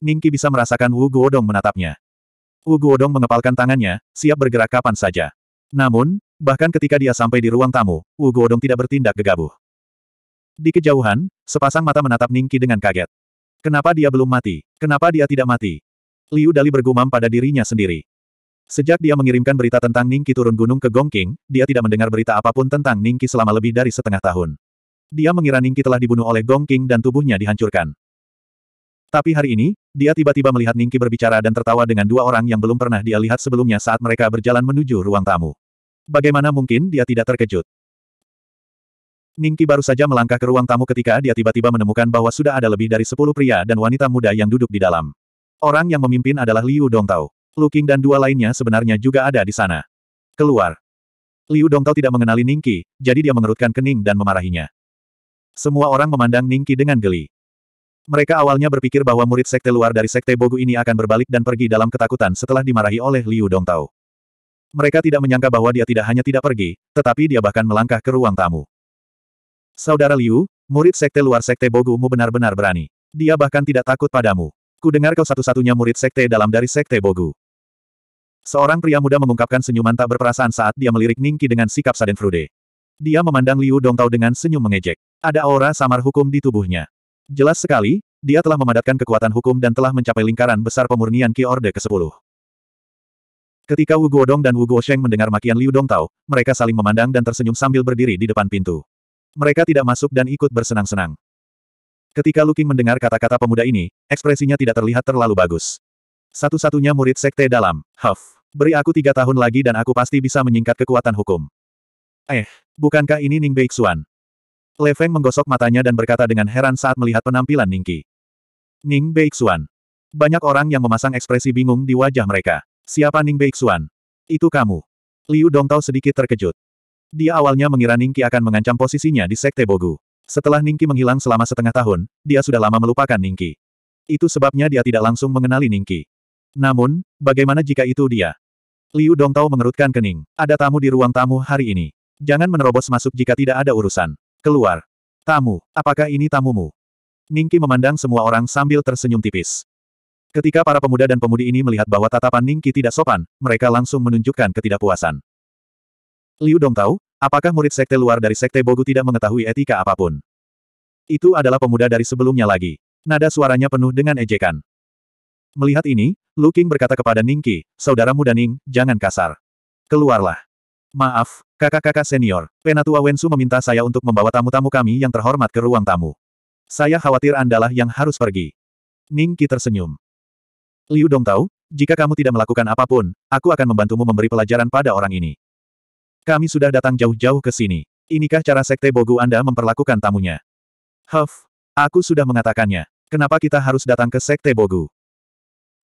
Ningki bisa merasakan Wu Guodong menatapnya. Uguodong mengepalkan tangannya, siap bergerak kapan saja. Namun, bahkan ketika dia sampai di ruang tamu, Uguodong tidak bertindak gegabah. Di kejauhan, sepasang mata menatap Ningki dengan kaget. Kenapa dia belum mati? Kenapa dia tidak mati? Liu Dali bergumam pada dirinya sendiri. Sejak dia mengirimkan berita tentang Ningki turun gunung ke Gongqing, dia tidak mendengar berita apapun tentang Ningki selama lebih dari setengah tahun. Dia mengira Ningki telah dibunuh oleh Gongqing dan tubuhnya dihancurkan. Tapi hari ini, dia tiba-tiba melihat Ningki berbicara dan tertawa dengan dua orang yang belum pernah dia lihat sebelumnya saat mereka berjalan menuju ruang tamu. Bagaimana mungkin dia tidak terkejut? Ningki baru saja melangkah ke ruang tamu ketika dia tiba-tiba menemukan bahwa sudah ada lebih dari sepuluh pria dan wanita muda yang duduk di dalam. Orang yang memimpin adalah Liu Dongtao. Luking dan dua lainnya sebenarnya juga ada di sana. Keluar. Liu Dongtao tidak mengenali Ningki, jadi dia mengerutkan kening dan memarahinya. Semua orang memandang Ningki dengan geli. Mereka awalnya berpikir bahwa murid sekte luar dari sekte Bogu ini akan berbalik dan pergi dalam ketakutan setelah dimarahi oleh Liu Dongtao. Mereka tidak menyangka bahwa dia tidak hanya tidak pergi, tetapi dia bahkan melangkah ke ruang tamu. Saudara Liu, murid sekte luar sekte Bogu mu benar-benar berani. Dia bahkan tidak takut padamu. Kudengar kau satu-satunya murid sekte dalam dari sekte Bogu. Seorang pria muda mengungkapkan senyuman tak berperasaan saat dia melirik Ningki dengan sikap Sadenfrude. Dia memandang Liu Dongtao dengan senyum mengejek. Ada aura samar hukum di tubuhnya. Jelas sekali, dia telah memadatkan kekuatan hukum dan telah mencapai lingkaran besar pemurnian Ki Orde ke-10. Ketika Wu Guodong dan Wu Guosheng mendengar makian Liu Dongtao, mereka saling memandang dan tersenyum sambil berdiri di depan pintu. Mereka tidak masuk dan ikut bersenang-senang. Ketika Luking mendengar kata-kata pemuda ini, ekspresinya tidak terlihat terlalu bagus. Satu-satunya murid sekte dalam, Huff. Beri aku tiga tahun lagi dan aku pasti bisa menyingkat kekuatan hukum. Eh, bukankah ini Ning Beixuan? Le Feng menggosok matanya dan berkata dengan heran saat melihat penampilan Ning Ningki. Ning Beixuan. Banyak orang yang memasang ekspresi bingung di wajah mereka. Siapa Ning Beixuan? Itu kamu. Liu Dongtao sedikit terkejut. Dia awalnya mengira Ning Ningki akan mengancam posisinya di Sekte Bogu. Setelah Ning Ningki menghilang selama setengah tahun, dia sudah lama melupakan Ning Ningki. Itu sebabnya dia tidak langsung mengenali Ning Ningki. Namun, bagaimana jika itu dia? Liu Dongtao mengerutkan kening. Ada tamu di ruang tamu hari ini. Jangan menerobos masuk jika tidak ada urusan. Keluar. Tamu, apakah ini tamumu? Ningki memandang semua orang sambil tersenyum tipis. Ketika para pemuda dan pemudi ini melihat bahwa tatapan Ningki tidak sopan, mereka langsung menunjukkan ketidakpuasan. Liu Dong tahu, apakah murid sekte luar dari sekte Bogu tidak mengetahui etika apapun? Itu adalah pemuda dari sebelumnya lagi. Nada suaranya penuh dengan ejekan. Melihat ini, Lu King berkata kepada Ningki, muda ning jangan kasar. Keluarlah. Maaf, Kakak-kakak senior, Penatua Wensu meminta saya untuk membawa tamu-tamu kami yang terhormat ke ruang tamu. Saya khawatir Andalah yang harus pergi. Ning Qi tersenyum. Liu Dong tahu, jika kamu tidak melakukan apapun, aku akan membantumu memberi pelajaran pada orang ini. Kami sudah datang jauh-jauh ke sini. Inikah cara Sekte Bogu Anda memperlakukan tamunya? Huff, aku sudah mengatakannya. Kenapa kita harus datang ke Sekte Bogu?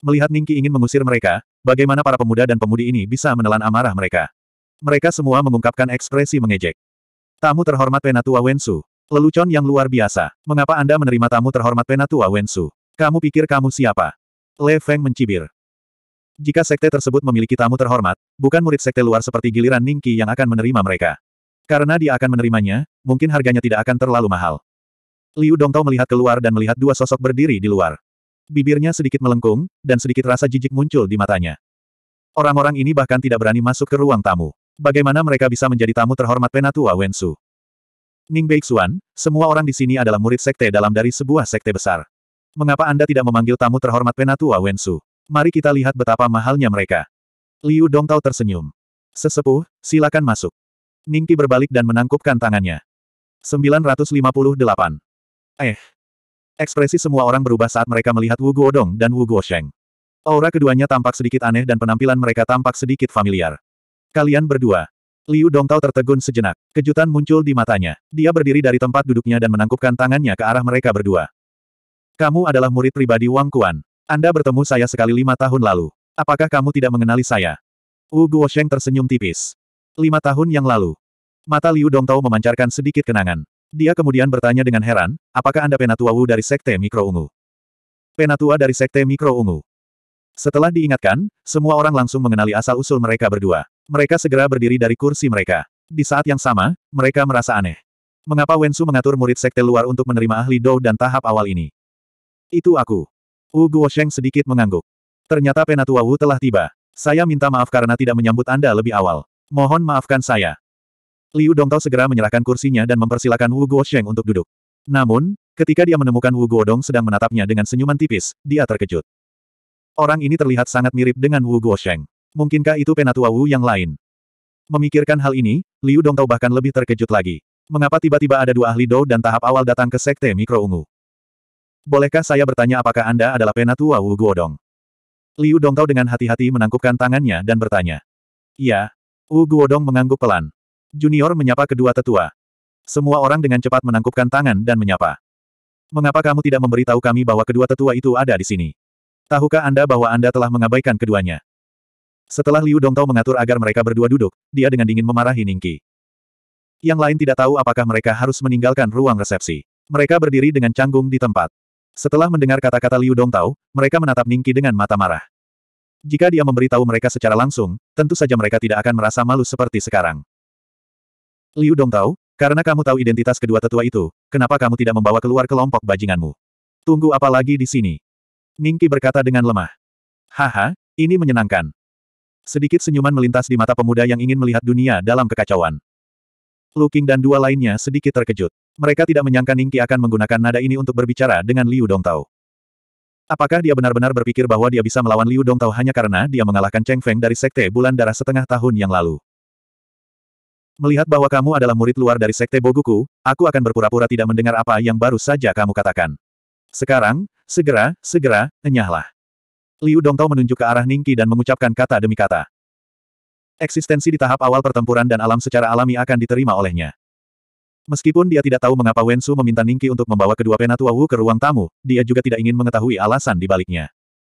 Melihat Ningki ingin mengusir mereka, bagaimana para pemuda dan pemudi ini bisa menelan amarah mereka? Mereka semua mengungkapkan ekspresi mengejek. Tamu terhormat Penatua Wensu. Lelucon yang luar biasa. Mengapa Anda menerima tamu terhormat Penatua Wensu? Kamu pikir kamu siapa? Le Feng mencibir. Jika sekte tersebut memiliki tamu terhormat, bukan murid sekte luar seperti giliran Ningki yang akan menerima mereka. Karena dia akan menerimanya, mungkin harganya tidak akan terlalu mahal. Liu Dongtao melihat keluar dan melihat dua sosok berdiri di luar. Bibirnya sedikit melengkung, dan sedikit rasa jijik muncul di matanya. Orang-orang ini bahkan tidak berani masuk ke ruang tamu. Bagaimana mereka bisa menjadi tamu terhormat Penatua Wensu? Ning Beixuan, semua orang di sini adalah murid sekte dalam dari sebuah sekte besar. Mengapa Anda tidak memanggil tamu terhormat Penatua Wensu? Mari kita lihat betapa mahalnya mereka. Liu Dongtao tersenyum. Sesepuh, silakan masuk. Ningki berbalik dan menangkupkan tangannya. 958. Eh. Ekspresi semua orang berubah saat mereka melihat Wu Guodong dan Wu Guosheng. Aura keduanya tampak sedikit aneh dan penampilan mereka tampak sedikit familiar. Kalian berdua. Liu Dongtao tertegun sejenak. Kejutan muncul di matanya. Dia berdiri dari tempat duduknya dan menangkupkan tangannya ke arah mereka berdua. Kamu adalah murid pribadi Wang Kuan. Anda bertemu saya sekali lima tahun lalu. Apakah kamu tidak mengenali saya? Wu Guosheng tersenyum tipis. Lima tahun yang lalu. Mata Liu Dongtao memancarkan sedikit kenangan. Dia kemudian bertanya dengan heran, apakah Anda penatua Wu dari Sekte Mikro Ungu? Penatua dari Sekte Mikro Ungu. Setelah diingatkan, semua orang langsung mengenali asal-usul mereka berdua. Mereka segera berdiri dari kursi mereka. Di saat yang sama, mereka merasa aneh. Mengapa Wensu mengatur murid sekte luar untuk menerima ahli Dou dan tahap awal ini? Itu aku. Wu Guosheng sedikit mengangguk. Ternyata Penatua Wu telah tiba. Saya minta maaf karena tidak menyambut Anda lebih awal. Mohon maafkan saya. Liu Dongtao segera menyerahkan kursinya dan mempersilahkan Wu Guosheng untuk duduk. Namun, ketika dia menemukan Wu Guodong sedang menatapnya dengan senyuman tipis, dia terkejut. Orang ini terlihat sangat mirip dengan Wu Guosheng. Mungkinkah itu penatua Wu yang lain? Memikirkan hal ini, Liu Dongtao bahkan lebih terkejut lagi. Mengapa tiba-tiba ada dua ahli Dou dan tahap awal datang ke Sekte Mikro Ungu? Bolehkah saya bertanya apakah Anda adalah penatua Wu Guodong? Liu Dongtao dengan hati-hati menangkupkan tangannya dan bertanya. Iya. Wu Guodong mengangguk pelan. Junior menyapa kedua tetua. Semua orang dengan cepat menangkupkan tangan dan menyapa. Mengapa kamu tidak memberitahu kami bahwa kedua tetua itu ada di sini? Tahukah Anda bahwa Anda telah mengabaikan keduanya? Setelah Liu Dongtao mengatur agar mereka berdua duduk, dia dengan dingin memarahi Ningki. Yang lain tidak tahu apakah mereka harus meninggalkan ruang resepsi. Mereka berdiri dengan canggung di tempat. Setelah mendengar kata-kata Liu Dongtao, mereka menatap Ningki dengan mata marah. Jika dia memberitahu mereka secara langsung, tentu saja mereka tidak akan merasa malu seperti sekarang. Liu Dongtao, karena kamu tahu identitas kedua tetua itu, kenapa kamu tidak membawa keluar kelompok bajinganmu? Tunggu apa lagi di sini? Ningki berkata dengan lemah. Haha, ini menyenangkan. Sedikit senyuman melintas di mata pemuda yang ingin melihat dunia dalam kekacauan. Luking dan dua lainnya sedikit terkejut. Mereka tidak menyangka Ningki akan menggunakan nada ini untuk berbicara dengan Liu Dongtao. Apakah dia benar-benar berpikir bahwa dia bisa melawan Liu Dongtao hanya karena dia mengalahkan Cheng Feng dari Sekte Bulan Darah setengah tahun yang lalu? Melihat bahwa kamu adalah murid luar dari Sekte Boguku, aku akan berpura-pura tidak mendengar apa yang baru saja kamu katakan. Sekarang, segera, segera, enyahlah. Liu Dongtao menunjuk ke arah Ningqi dan mengucapkan kata demi kata. Eksistensi di tahap awal pertempuran dan alam secara alami akan diterima olehnya. Meskipun dia tidak tahu mengapa Wensu meminta Ningqi untuk membawa kedua penatua Wu ke ruang tamu, dia juga tidak ingin mengetahui alasan di baliknya.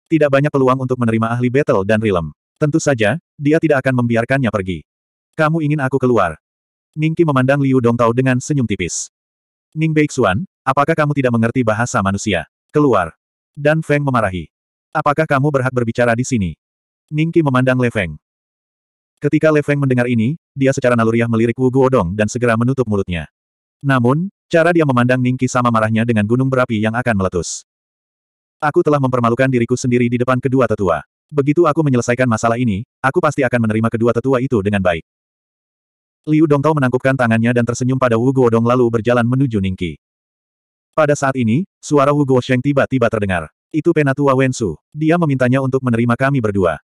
Tidak banyak peluang untuk menerima ahli battle dan rilem. Tentu saja, dia tidak akan membiarkannya pergi. Kamu ingin aku keluar? Ningqi memandang Liu Dongtao dengan senyum tipis. Ning Beixuan, Apakah kamu tidak mengerti bahasa manusia? Keluar. Dan Feng memarahi. Apakah kamu berhak berbicara di sini? Ningki memandang Le Feng. Ketika Le Feng mendengar ini, dia secara naluriah melirik Wu Guodong dan segera menutup mulutnya. Namun, cara dia memandang Ningki sama marahnya dengan gunung berapi yang akan meletus. Aku telah mempermalukan diriku sendiri di depan kedua tetua. Begitu aku menyelesaikan masalah ini, aku pasti akan menerima kedua tetua itu dengan baik. Liu Dongtao menangkupkan tangannya dan tersenyum pada Wu Guodong lalu berjalan menuju Ningki. Pada saat ini, suara Hugo Sheng tiba-tiba terdengar. Itu penatua Wensu. Dia memintanya untuk menerima kami berdua.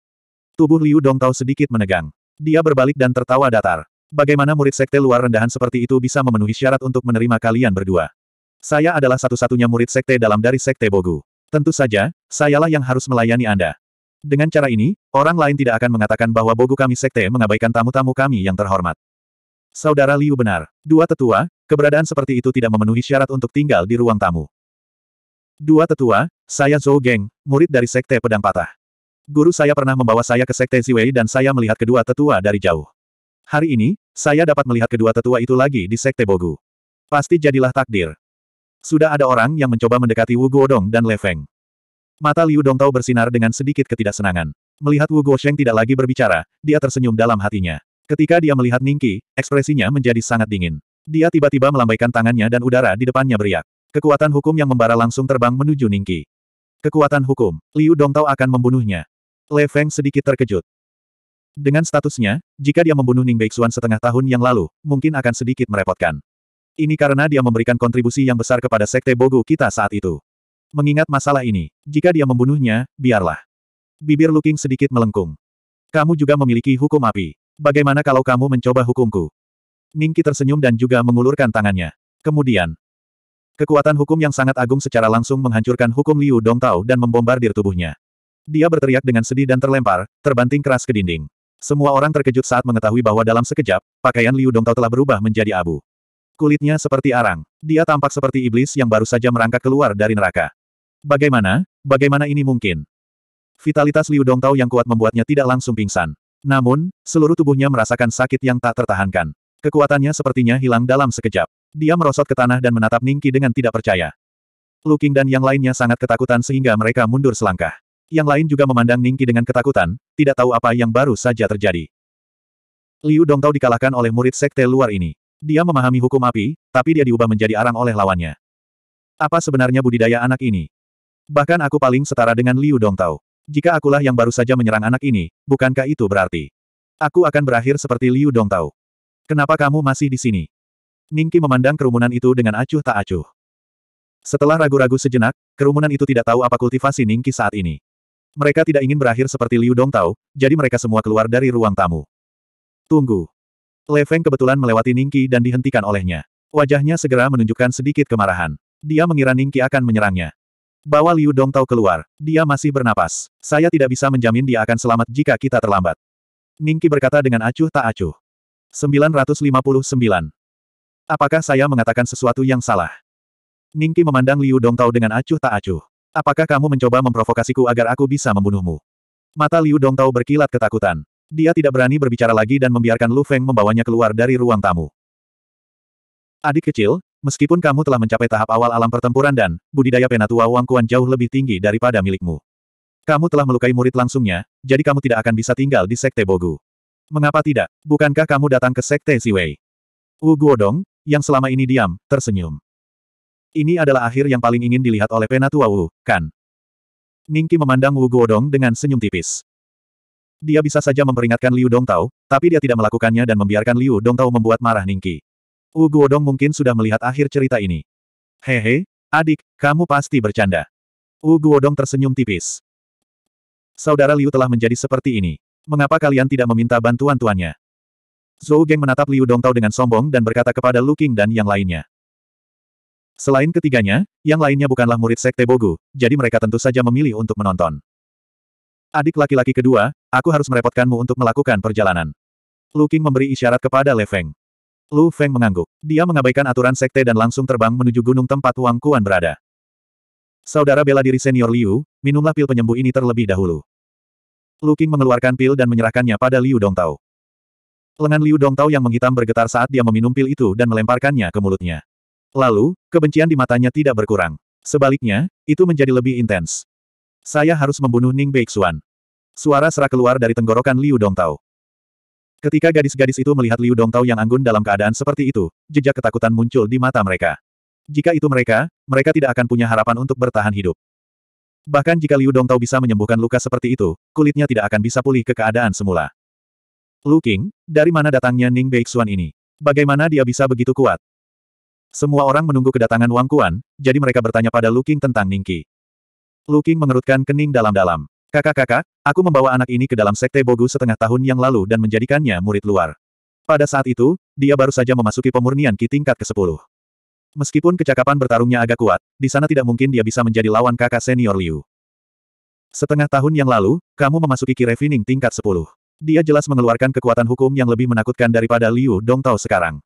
Tubuh Liu Dongtao sedikit menegang. Dia berbalik dan tertawa datar. Bagaimana murid sekte luar rendahan seperti itu bisa memenuhi syarat untuk menerima kalian berdua? Saya adalah satu-satunya murid sekte dalam dari sekte Bogu. Tentu saja, sayalah yang harus melayani Anda. Dengan cara ini, orang lain tidak akan mengatakan bahwa Bogu kami sekte mengabaikan tamu-tamu kami yang terhormat. Saudara Liu benar. Dua tetua, keberadaan seperti itu tidak memenuhi syarat untuk tinggal di ruang tamu. Dua tetua, saya Zhou Geng, murid dari Sekte Pedang Patah. Guru saya pernah membawa saya ke Sekte Ziwei dan saya melihat kedua tetua dari jauh. Hari ini, saya dapat melihat kedua tetua itu lagi di Sekte Bogu. Pasti jadilah takdir. Sudah ada orang yang mencoba mendekati Wu Guodong dan Le Feng. Mata Liu Dongtao bersinar dengan sedikit ketidaksenangan. Melihat Wu Guosheng tidak lagi berbicara, dia tersenyum dalam hatinya. Ketika dia melihat Ningki, ekspresinya menjadi sangat dingin. Dia tiba-tiba melambaikan tangannya dan udara di depannya beriak. Kekuatan hukum yang membara langsung terbang menuju Ningki. Kekuatan hukum, Liu Dongtao akan membunuhnya. Le Feng sedikit terkejut. Dengan statusnya, jika dia membunuh Ning Beixuan setengah tahun yang lalu, mungkin akan sedikit merepotkan. Ini karena dia memberikan kontribusi yang besar kepada Sekte Bogu kita saat itu. Mengingat masalah ini, jika dia membunuhnya, biarlah. Bibir Luking sedikit melengkung. Kamu juga memiliki hukum api. Bagaimana kalau kamu mencoba hukumku? Ningki tersenyum dan juga mengulurkan tangannya. Kemudian, kekuatan hukum yang sangat agung secara langsung menghancurkan hukum Liu Dongtao dan membombardir tubuhnya. Dia berteriak dengan sedih dan terlempar, terbanting keras ke dinding. Semua orang terkejut saat mengetahui bahwa dalam sekejap, pakaian Liu Dongtao telah berubah menjadi abu. Kulitnya seperti arang. Dia tampak seperti iblis yang baru saja merangkak keluar dari neraka. Bagaimana? Bagaimana ini mungkin? Vitalitas Liu Dongtao yang kuat membuatnya tidak langsung pingsan. Namun, seluruh tubuhnya merasakan sakit yang tak tertahankan. Kekuatannya sepertinya hilang dalam sekejap. Dia merosot ke tanah dan menatap Ningki dengan tidak percaya. Luking dan yang lainnya sangat ketakutan sehingga mereka mundur selangkah. Yang lain juga memandang Ningki dengan ketakutan, tidak tahu apa yang baru saja terjadi. Liu Dongtao dikalahkan oleh murid sekte luar ini. Dia memahami hukum api, tapi dia diubah menjadi arang oleh lawannya. Apa sebenarnya budidaya anak ini? Bahkan aku paling setara dengan Liu Dongtao. Jika akulah yang baru saja menyerang anak ini, bukankah itu berarti? Aku akan berakhir seperti Liu Dongtao. Kenapa kamu masih di sini? Ningki memandang kerumunan itu dengan acuh tak acuh. Setelah ragu-ragu sejenak, kerumunan itu tidak tahu apa kultivasi Ningki saat ini. Mereka tidak ingin berakhir seperti Liu Dongtao, jadi mereka semua keluar dari ruang tamu. Tunggu. Le Feng kebetulan melewati Ningki dan dihentikan olehnya. Wajahnya segera menunjukkan sedikit kemarahan. Dia mengira Ningki akan menyerangnya. Bawa Liu Dongtao keluar. Dia masih bernapas. Saya tidak bisa menjamin dia akan selamat jika kita terlambat. Ningki berkata dengan acuh tak acuh. 959. Apakah saya mengatakan sesuatu yang salah? Ningki memandang Liu Dongtao dengan acuh tak acuh. Apakah kamu mencoba memprovokasiku agar aku bisa membunuhmu? Mata Liu Dongtao berkilat ketakutan. Dia tidak berani berbicara lagi dan membiarkan Lu Feng membawanya keluar dari ruang tamu. Adik kecil, Meskipun kamu telah mencapai tahap awal alam pertempuran dan budidaya penatua Kuan jauh lebih tinggi daripada milikmu. Kamu telah melukai murid langsungnya, jadi kamu tidak akan bisa tinggal di Sekte Bogu. Mengapa tidak? Bukankah kamu datang ke Sekte Siwei? Wu Guodong, yang selama ini diam, tersenyum. Ini adalah akhir yang paling ingin dilihat oleh penatua Wu, kan? Ningki memandang Wu Guodong dengan senyum tipis. Dia bisa saja memperingatkan Liu Dongtao, tapi dia tidak melakukannya dan membiarkan Liu Dongtao membuat marah Ningki. Uguodong mungkin sudah melihat akhir cerita ini. Hehe, adik, kamu pasti bercanda. Uguodong tersenyum tipis. Saudara Liu telah menjadi seperti ini. Mengapa kalian tidak meminta bantuan tuannya? Zhou Geng menatap Liu Dongtao dengan sombong dan berkata kepada Lu Qing dan yang lainnya. Selain ketiganya, yang lainnya bukanlah murid Sekte Bogu, jadi mereka tentu saja memilih untuk menonton. Adik laki-laki kedua, aku harus merepotkanmu untuk melakukan perjalanan. Lu Qing memberi isyarat kepada Le Feng. Lu Feng mengangguk. Dia mengabaikan aturan sekte dan langsung terbang menuju gunung tempat Wang Kuan berada. Saudara bela diri senior Liu, minumlah pil penyembuh ini terlebih dahulu. Lu King mengeluarkan pil dan menyerahkannya pada Liu Dongtao. Lengan Liu Dongtao yang menghitam bergetar saat dia meminum pil itu dan melemparkannya ke mulutnya. Lalu, kebencian di matanya tidak berkurang. Sebaliknya, itu menjadi lebih intens. Saya harus membunuh Ning Beixuan. Suara serak keluar dari tenggorokan Liu Dongtao. Ketika gadis-gadis itu melihat Liu Dongtao yang anggun dalam keadaan seperti itu, jejak ketakutan muncul di mata mereka. Jika itu mereka, mereka tidak akan punya harapan untuk bertahan hidup. Bahkan jika Liu Dongtao bisa menyembuhkan luka seperti itu, kulitnya tidak akan bisa pulih ke keadaan semula. Lu King, dari mana datangnya Ning Beixuan ini? Bagaimana dia bisa begitu kuat? Semua orang menunggu kedatangan Wang Kuan, jadi mereka bertanya pada Lu King tentang Ning Qi. Lu King mengerutkan kening dalam-dalam. Kakak-kakak, aku membawa anak ini ke dalam sekte Bogu setengah tahun yang lalu dan menjadikannya murid luar. Pada saat itu, dia baru saja memasuki pemurnian Ki tingkat ke-10. Meskipun kecakapan bertarungnya agak kuat, di sana tidak mungkin dia bisa menjadi lawan kakak senior Liu. Setengah tahun yang lalu, kamu memasuki Ki Refining tingkat 10. Dia jelas mengeluarkan kekuatan hukum yang lebih menakutkan daripada Liu Dongtao sekarang.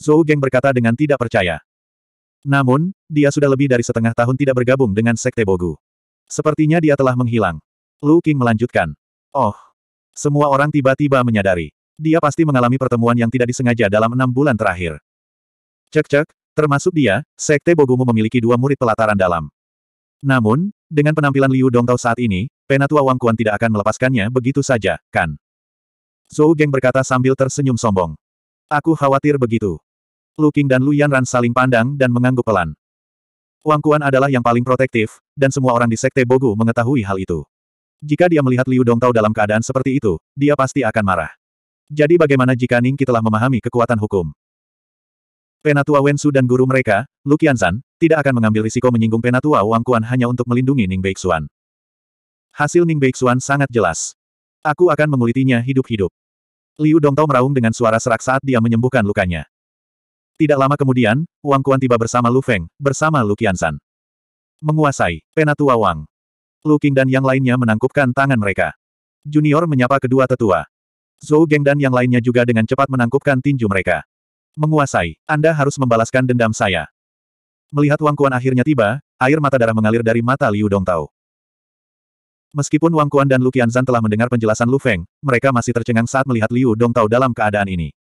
Zhou Geng berkata dengan tidak percaya. Namun, dia sudah lebih dari setengah tahun tidak bergabung dengan Sekte Bogu. Sepertinya dia telah menghilang. Lu King melanjutkan. Oh. Semua orang tiba-tiba menyadari. Dia pasti mengalami pertemuan yang tidak disengaja dalam enam bulan terakhir. Cek-cek, termasuk dia, Sekte Bogumu memiliki dua murid pelataran dalam. Namun, dengan penampilan Liu Dongtao saat ini, Penatua Wang Kuan tidak akan melepaskannya begitu saja, kan? Zhou Geng berkata sambil tersenyum sombong. Aku khawatir begitu. Lu King dan Lu Yanran saling pandang dan mengangguk pelan. Wang Kuan adalah yang paling protektif, dan semua orang di Sekte Bogu mengetahui hal itu. Jika dia melihat Liu Dongtao dalam keadaan seperti itu, dia pasti akan marah. Jadi bagaimana jika Ningki telah memahami kekuatan hukum? Penatua Wensu dan guru mereka, Lu Qianzan, tidak akan mengambil risiko menyinggung Penatua Wang Kuan hanya untuk melindungi Ning Beixuan. Hasil Ning Beixuan sangat jelas. Aku akan mengulitinya hidup-hidup. Liu Dongtao meraung dengan suara serak saat dia menyembuhkan lukanya. Tidak lama kemudian, Wang Kuan tiba bersama Lu Feng, bersama Lu Qiansan. Menguasai, Penatua Wang. Lu King dan yang lainnya menangkupkan tangan mereka. Junior menyapa kedua tetua. Zhou Geng dan yang lainnya juga dengan cepat menangkupkan tinju mereka. Menguasai, Anda harus membalaskan dendam saya. Melihat Wang Kuan akhirnya tiba, air mata darah mengalir dari mata Liu Dongtao. Meskipun Wang Kuan dan Lu Qianzan telah mendengar penjelasan Lu Feng, mereka masih tercengang saat melihat Liu Dongtao dalam keadaan ini.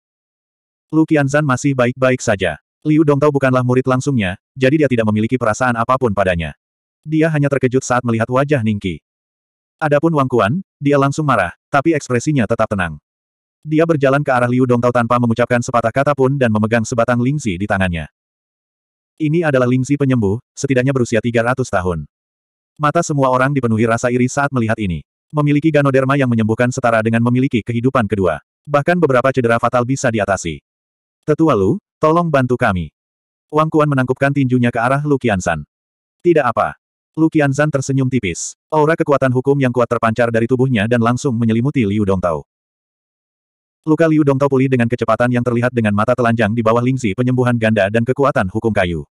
Lu Qianzan masih baik-baik saja. Liu Dongtao bukanlah murid langsungnya, jadi dia tidak memiliki perasaan apapun padanya. Dia hanya terkejut saat melihat wajah Ningki. Adapun Wang Kuan, dia langsung marah, tapi ekspresinya tetap tenang. Dia berjalan ke arah Liu Dongtao tanpa mengucapkan sepatah kata pun dan memegang sebatang lingzi di tangannya. Ini adalah lingzi penyembuh, setidaknya berusia 300 tahun. Mata semua orang dipenuhi rasa iri saat melihat ini. Memiliki ganoderma yang menyembuhkan setara dengan memiliki kehidupan kedua. Bahkan beberapa cedera fatal bisa diatasi. Tetua Lu, tolong bantu kami. Wang Kuan menangkupkan tinjunya ke arah Lu Qiansan. Tidak apa. Lu Qiansan tersenyum tipis. Aura kekuatan hukum yang kuat terpancar dari tubuhnya dan langsung menyelimuti Liu Dongtao. Luka Liu Dongtao pulih dengan kecepatan yang terlihat dengan mata telanjang di bawah lingsi penyembuhan ganda dan kekuatan hukum kayu.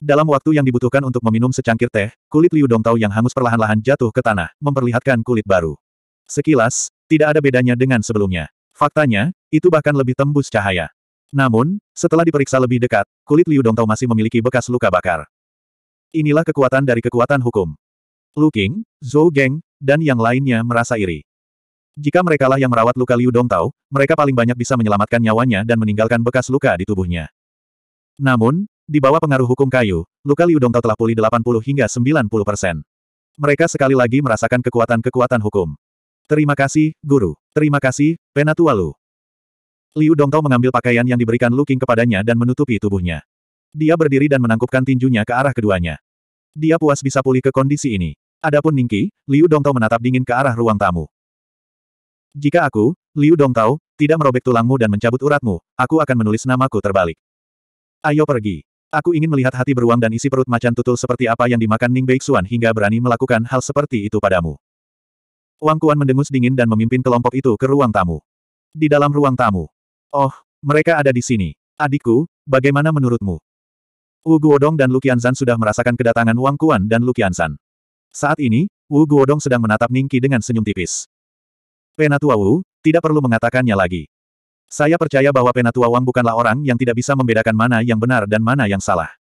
Dalam waktu yang dibutuhkan untuk meminum secangkir teh, kulit Liu Dongtao yang hangus perlahan-lahan jatuh ke tanah, memperlihatkan kulit baru. Sekilas, tidak ada bedanya dengan sebelumnya. Faktanya, itu bahkan lebih tembus cahaya. Namun, setelah diperiksa lebih dekat, kulit Liu Dongtao masih memiliki bekas luka bakar. Inilah kekuatan dari kekuatan hukum. Lu King, Zhou Geng, dan yang lainnya merasa iri. Jika merekalah yang merawat luka Liu Dongtao, mereka paling banyak bisa menyelamatkan nyawanya dan meninggalkan bekas luka di tubuhnya. Namun, di bawah pengaruh hukum kayu, luka Liu Dongtao telah pulih 80 hingga 90 persen. Mereka sekali lagi merasakan kekuatan-kekuatan hukum. Terima kasih, Guru. Terima kasih, Penatualu. Liu Dongtao mengambil pakaian yang diberikan Lu Qing kepadanya dan menutupi tubuhnya. Dia berdiri dan menangkupkan tinjunya ke arah keduanya. Dia puas bisa pulih ke kondisi ini. Adapun Ningqi, Liu Dongtao menatap dingin ke arah ruang tamu. Jika aku, Liu Dongtao, tidak merobek tulangmu dan mencabut uratmu, aku akan menulis namaku terbalik. Ayo pergi. Aku ingin melihat hati beruang dan isi perut macan tutul seperti apa yang dimakan Ning Beixuan hingga berani melakukan hal seperti itu padamu. Wang Kuan mendengus dingin dan memimpin kelompok itu ke ruang tamu. Di dalam ruang tamu, Oh, mereka ada di sini. Adikku, bagaimana menurutmu? Wu Guodong dan Lukianzan sudah merasakan kedatangan Wang Kuan dan Lukianzan. Saat ini, Wu Guodong sedang menatap Ningki dengan senyum tipis. Penatua Wu, tidak perlu mengatakannya lagi. Saya percaya bahwa Penatua Wang bukanlah orang yang tidak bisa membedakan mana yang benar dan mana yang salah.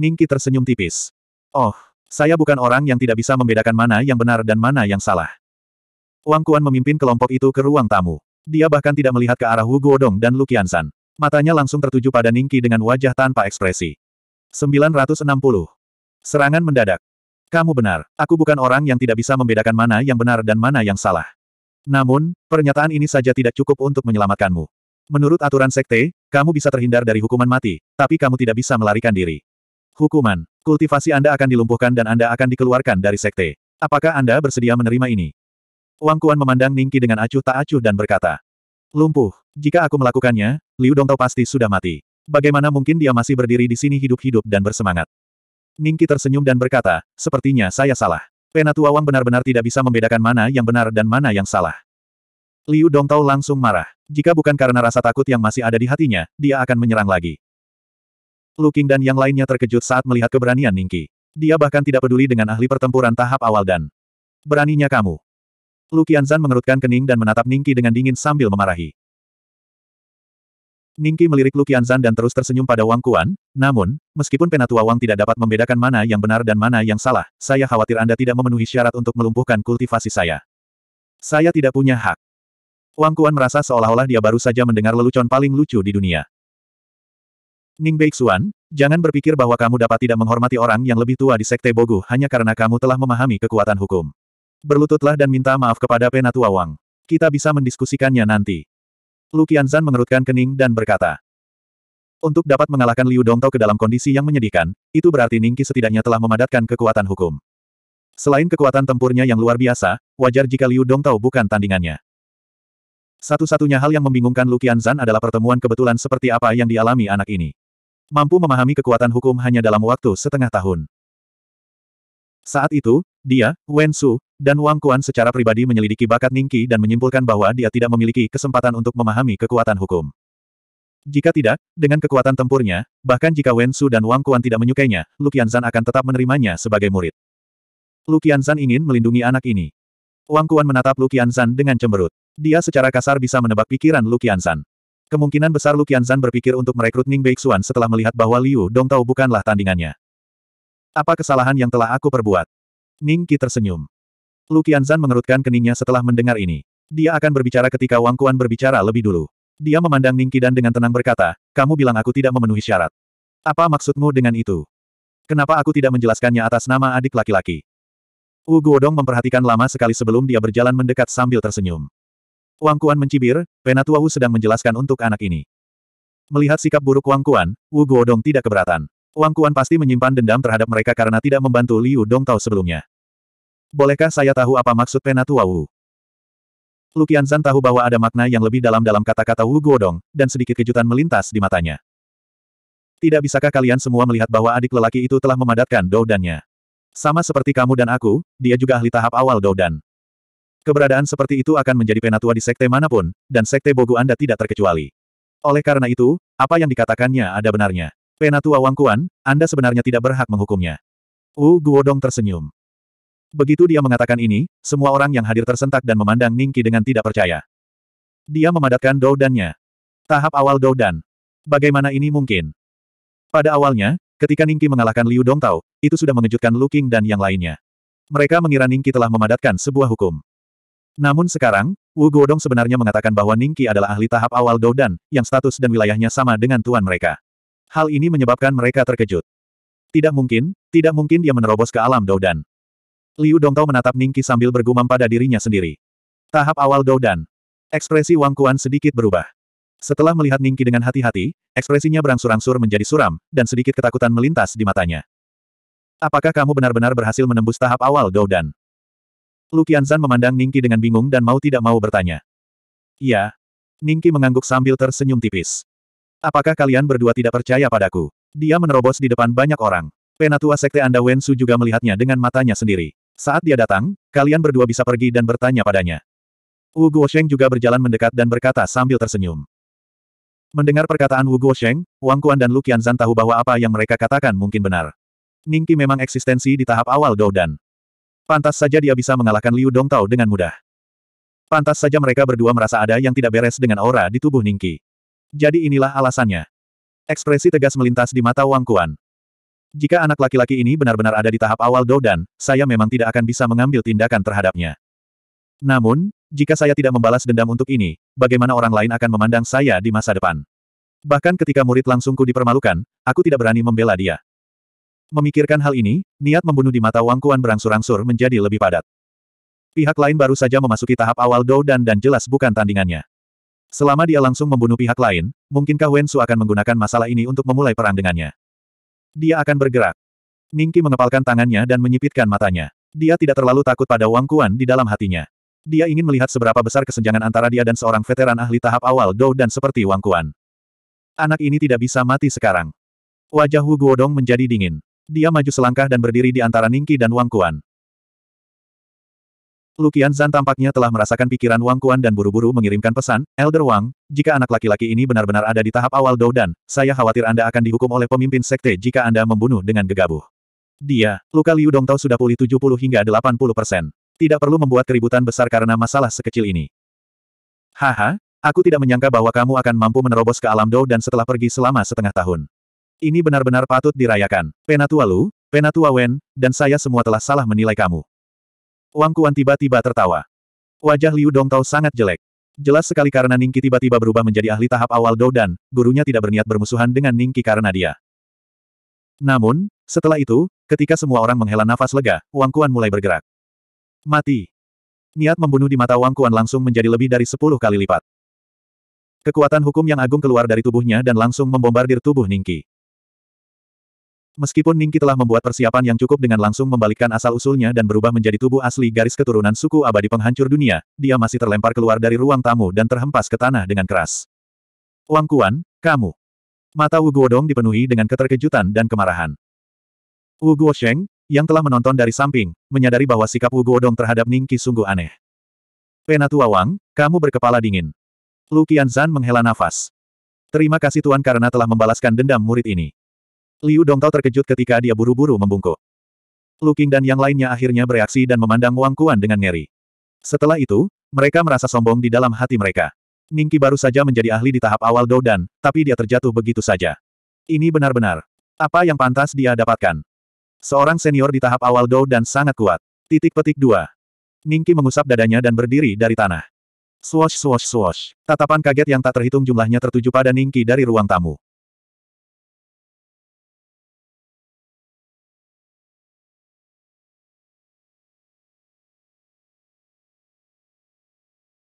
Ningki tersenyum tipis. Oh, saya bukan orang yang tidak bisa membedakan mana yang benar dan mana yang salah. Wang Kuan memimpin kelompok itu ke ruang tamu. Dia bahkan tidak melihat ke arah Wu Guodong dan Lu Qiansan. Matanya langsung tertuju pada Ningki dengan wajah tanpa ekspresi. 960. Serangan mendadak. Kamu benar, aku bukan orang yang tidak bisa membedakan mana yang benar dan mana yang salah. Namun, pernyataan ini saja tidak cukup untuk menyelamatkanmu. Menurut aturan sekte, kamu bisa terhindar dari hukuman mati, tapi kamu tidak bisa melarikan diri. Hukuman, kultivasi Anda akan dilumpuhkan dan Anda akan dikeluarkan dari sekte. Apakah Anda bersedia menerima ini? Wang Kuan memandang Ningki dengan acuh tak acuh dan berkata. Lumpuh. Jika aku melakukannya, Liu Dongtao pasti sudah mati. Bagaimana mungkin dia masih berdiri di sini hidup-hidup dan bersemangat? Ningki tersenyum dan berkata, sepertinya saya salah. Penatua Wang benar-benar tidak bisa membedakan mana yang benar dan mana yang salah. Liu Dongtao langsung marah. Jika bukan karena rasa takut yang masih ada di hatinya, dia akan menyerang lagi. Luking dan yang lainnya terkejut saat melihat keberanian Ningki. Dia bahkan tidak peduli dengan ahli pertempuran tahap awal dan beraninya kamu. Lu Qianzan mengerutkan kening dan menatap Ningki dengan dingin sambil memarahi. Ningki melirik Lu Qianzan dan terus tersenyum pada Wang Kuan, namun, meskipun penatua Wang tidak dapat membedakan mana yang benar dan mana yang salah, saya khawatir Anda tidak memenuhi syarat untuk melumpuhkan kultivasi saya. Saya tidak punya hak. Wang Kuan merasa seolah-olah dia baru saja mendengar lelucon paling lucu di dunia. Ning Beixuan, jangan berpikir bahwa kamu dapat tidak menghormati orang yang lebih tua di Sekte Bogu hanya karena kamu telah memahami kekuatan hukum. Berlututlah dan minta maaf kepada Penatua Wang. Kita bisa mendiskusikannya nanti. Lu Qianzan mengerutkan kening dan berkata. Untuk dapat mengalahkan Liu Dongtao ke dalam kondisi yang menyedihkan, itu berarti Ningqi setidaknya telah memadatkan kekuatan hukum. Selain kekuatan tempurnya yang luar biasa, wajar jika Liu Dongtao bukan tandingannya. Satu-satunya hal yang membingungkan Lu Qianzan adalah pertemuan kebetulan seperti apa yang dialami anak ini. Mampu memahami kekuatan hukum hanya dalam waktu setengah tahun. Saat itu, dia, Wen Su, dan Wang Kuan secara pribadi menyelidiki bakat Ningqi dan menyimpulkan bahwa dia tidak memiliki kesempatan untuk memahami kekuatan hukum. Jika tidak, dengan kekuatan tempurnya, bahkan jika Wen Su dan Wang Kuan tidak menyukainya, Lu Qianzan akan tetap menerimanya sebagai murid. Lu Qianzan ingin melindungi anak ini. Wang Kuan menatap Lu Qianzan dengan cemberut. Dia secara kasar bisa menebak pikiran Lu Qianzan. Kemungkinan besar Lu Qianzan berpikir untuk merekrut Ning Beixuan setelah melihat bahwa Liu Dongtao bukanlah tandingannya. Apa kesalahan yang telah aku perbuat? Ning Qi tersenyum. Lukianzan mengerutkan keningnya setelah mendengar ini. Dia akan berbicara ketika Wang Kuan berbicara lebih dulu. Dia memandang Ningki dan dengan tenang berkata, kamu bilang aku tidak memenuhi syarat. Apa maksudmu dengan itu? Kenapa aku tidak menjelaskannya atas nama adik laki-laki? Wu Guodong memperhatikan lama sekali sebelum dia berjalan mendekat sambil tersenyum. Wang Kuan mencibir, Penatua Wu sedang menjelaskan untuk anak ini. Melihat sikap buruk Wang Kuan, Wu Guodong tidak keberatan. Wang Kuan pasti menyimpan dendam terhadap mereka karena tidak membantu Liu Dong Tao sebelumnya. Bolehkah saya tahu apa maksud Penatua Wu? Lukianzan tahu bahwa ada makna yang lebih dalam dalam kata-kata Wu Guodong, dan sedikit kejutan melintas di matanya. Tidak bisakah kalian semua melihat bahwa adik lelaki itu telah memadatkan doudannya? Sama seperti kamu dan aku, dia juga ahli tahap awal doudan. Keberadaan seperti itu akan menjadi penatua di sekte manapun, dan sekte Bogu Anda tidak terkecuali. Oleh karena itu, apa yang dikatakannya ada benarnya. Penatua Wangkuan, Anda sebenarnya tidak berhak menghukumnya. Wu Guodong tersenyum. Begitu dia mengatakan ini, semua orang yang hadir tersentak dan memandang Ningki dengan tidak percaya. Dia memadatkan doudannya. Tahap awal doudan. Bagaimana ini mungkin? Pada awalnya, ketika Ningki mengalahkan Liu Dongtao, itu sudah mengejutkan Lu King dan yang lainnya. Mereka mengira Ningki telah memadatkan sebuah hukum. Namun sekarang, Wu Guodong sebenarnya mengatakan bahwa Ningki adalah ahli tahap awal doudan, yang status dan wilayahnya sama dengan tuan mereka. Hal ini menyebabkan mereka terkejut. Tidak mungkin, tidak mungkin dia menerobos ke alam Doudan. Liu Dongtao menatap Ningki sambil bergumam pada dirinya sendiri. Tahap awal Doudan. Ekspresi Wang Kuan sedikit berubah. Setelah melihat Ningki dengan hati-hati, ekspresinya berangsur-angsur menjadi suram, dan sedikit ketakutan melintas di matanya. Apakah kamu benar-benar berhasil menembus tahap awal Doudan? Lu Qianzan memandang Ningki dengan bingung dan mau tidak mau bertanya. Iya. Ningki mengangguk sambil tersenyum tipis. Apakah kalian berdua tidak percaya padaku? Dia menerobos di depan banyak orang. Penatua Sekte Anda Wen Su juga melihatnya dengan matanya sendiri. Saat dia datang, kalian berdua bisa pergi dan bertanya padanya. Wu Guosheng juga berjalan mendekat dan berkata sambil tersenyum. Mendengar perkataan Wu Guosheng, Wang Kuan dan Lu Qianzan tahu bahwa apa yang mereka katakan mungkin benar. Ningki memang eksistensi di tahap awal dan Pantas saja dia bisa mengalahkan Liu Dongtao dengan mudah. Pantas saja mereka berdua merasa ada yang tidak beres dengan aura di tubuh Ningki. Jadi inilah alasannya. Ekspresi tegas melintas di mata Wang Kuan. Jika anak laki-laki ini benar-benar ada di tahap awal Doudan, saya memang tidak akan bisa mengambil tindakan terhadapnya. Namun, jika saya tidak membalas dendam untuk ini, bagaimana orang lain akan memandang saya di masa depan? Bahkan ketika murid langsungku dipermalukan, aku tidak berani membela dia. Memikirkan hal ini, niat membunuh di mata Wang Kuan berangsur-angsur menjadi lebih padat. Pihak lain baru saja memasuki tahap awal Doudan dan jelas bukan tandingannya. Selama dia langsung membunuh pihak lain, mungkinkah Wen Su akan menggunakan masalah ini untuk memulai perang dengannya? Dia akan bergerak. Ningki mengepalkan tangannya dan menyipitkan matanya. Dia tidak terlalu takut pada Wang Kuan di dalam hatinya. Dia ingin melihat seberapa besar kesenjangan antara dia dan seorang veteran ahli tahap awal Dou dan seperti Wang Kuan. Anak ini tidak bisa mati sekarang. Wajah Hu Guodong menjadi dingin. Dia maju selangkah dan berdiri di antara Ningki dan Wang Kuan. Lukian Zan tampaknya telah merasakan pikiran Wang Kuan dan buru-buru mengirimkan pesan, Elder Wang, jika anak laki-laki ini benar-benar ada di tahap awal dan saya khawatir Anda akan dihukum oleh pemimpin sekte jika Anda membunuh dengan gegabah. Dia, luka Liu Dongtao sudah pulih 70 hingga 80 persen. Tidak perlu membuat keributan besar karena masalah sekecil ini. Haha, aku tidak menyangka bahwa kamu akan mampu menerobos ke alam Dou dan setelah pergi selama setengah tahun. Ini benar-benar patut dirayakan. Penatua Lu, Penatua Wen, dan saya semua telah salah menilai kamu. Wang Kuan tiba-tiba tertawa. Wajah Liu Dongtao sangat jelek. Jelas sekali karena Ningki tiba-tiba berubah menjadi ahli tahap awal Dou Dan. gurunya tidak berniat bermusuhan dengan Ningki karena dia. Namun, setelah itu, ketika semua orang menghela nafas lega, Wang Kuan mulai bergerak. Mati. Niat membunuh di mata Wang Kuan langsung menjadi lebih dari sepuluh kali lipat. Kekuatan hukum yang agung keluar dari tubuhnya dan langsung membombardir tubuh Ningki. Meskipun Ningki telah membuat persiapan yang cukup dengan langsung membalikkan asal-usulnya dan berubah menjadi tubuh asli garis keturunan suku abadi penghancur dunia, dia masih terlempar keluar dari ruang tamu dan terhempas ke tanah dengan keras. Wang Kuan, kamu. Mata Wu Guodong dipenuhi dengan keterkejutan dan kemarahan. Wu Guosheng, yang telah menonton dari samping, menyadari bahwa sikap Wu Guodong terhadap Ningki sungguh aneh. Penatua Wang, kamu berkepala dingin. Lu Qianzan menghela nafas. Terima kasih Tuan karena telah membalaskan dendam murid ini. Liu Dongtao terkejut ketika dia buru-buru membungkuk. Lu King dan yang lainnya akhirnya bereaksi dan memandang Wang Kuan dengan ngeri. Setelah itu, mereka merasa sombong di dalam hati mereka. Ningki baru saja menjadi ahli di tahap awal dan, tapi dia terjatuh begitu saja. Ini benar-benar. Apa yang pantas dia dapatkan? Seorang senior di tahap awal dan sangat kuat. Titik petik dua. Ningki mengusap dadanya dan berdiri dari tanah. Swash swash swash. Tatapan kaget yang tak terhitung jumlahnya tertuju pada Ningki dari ruang tamu.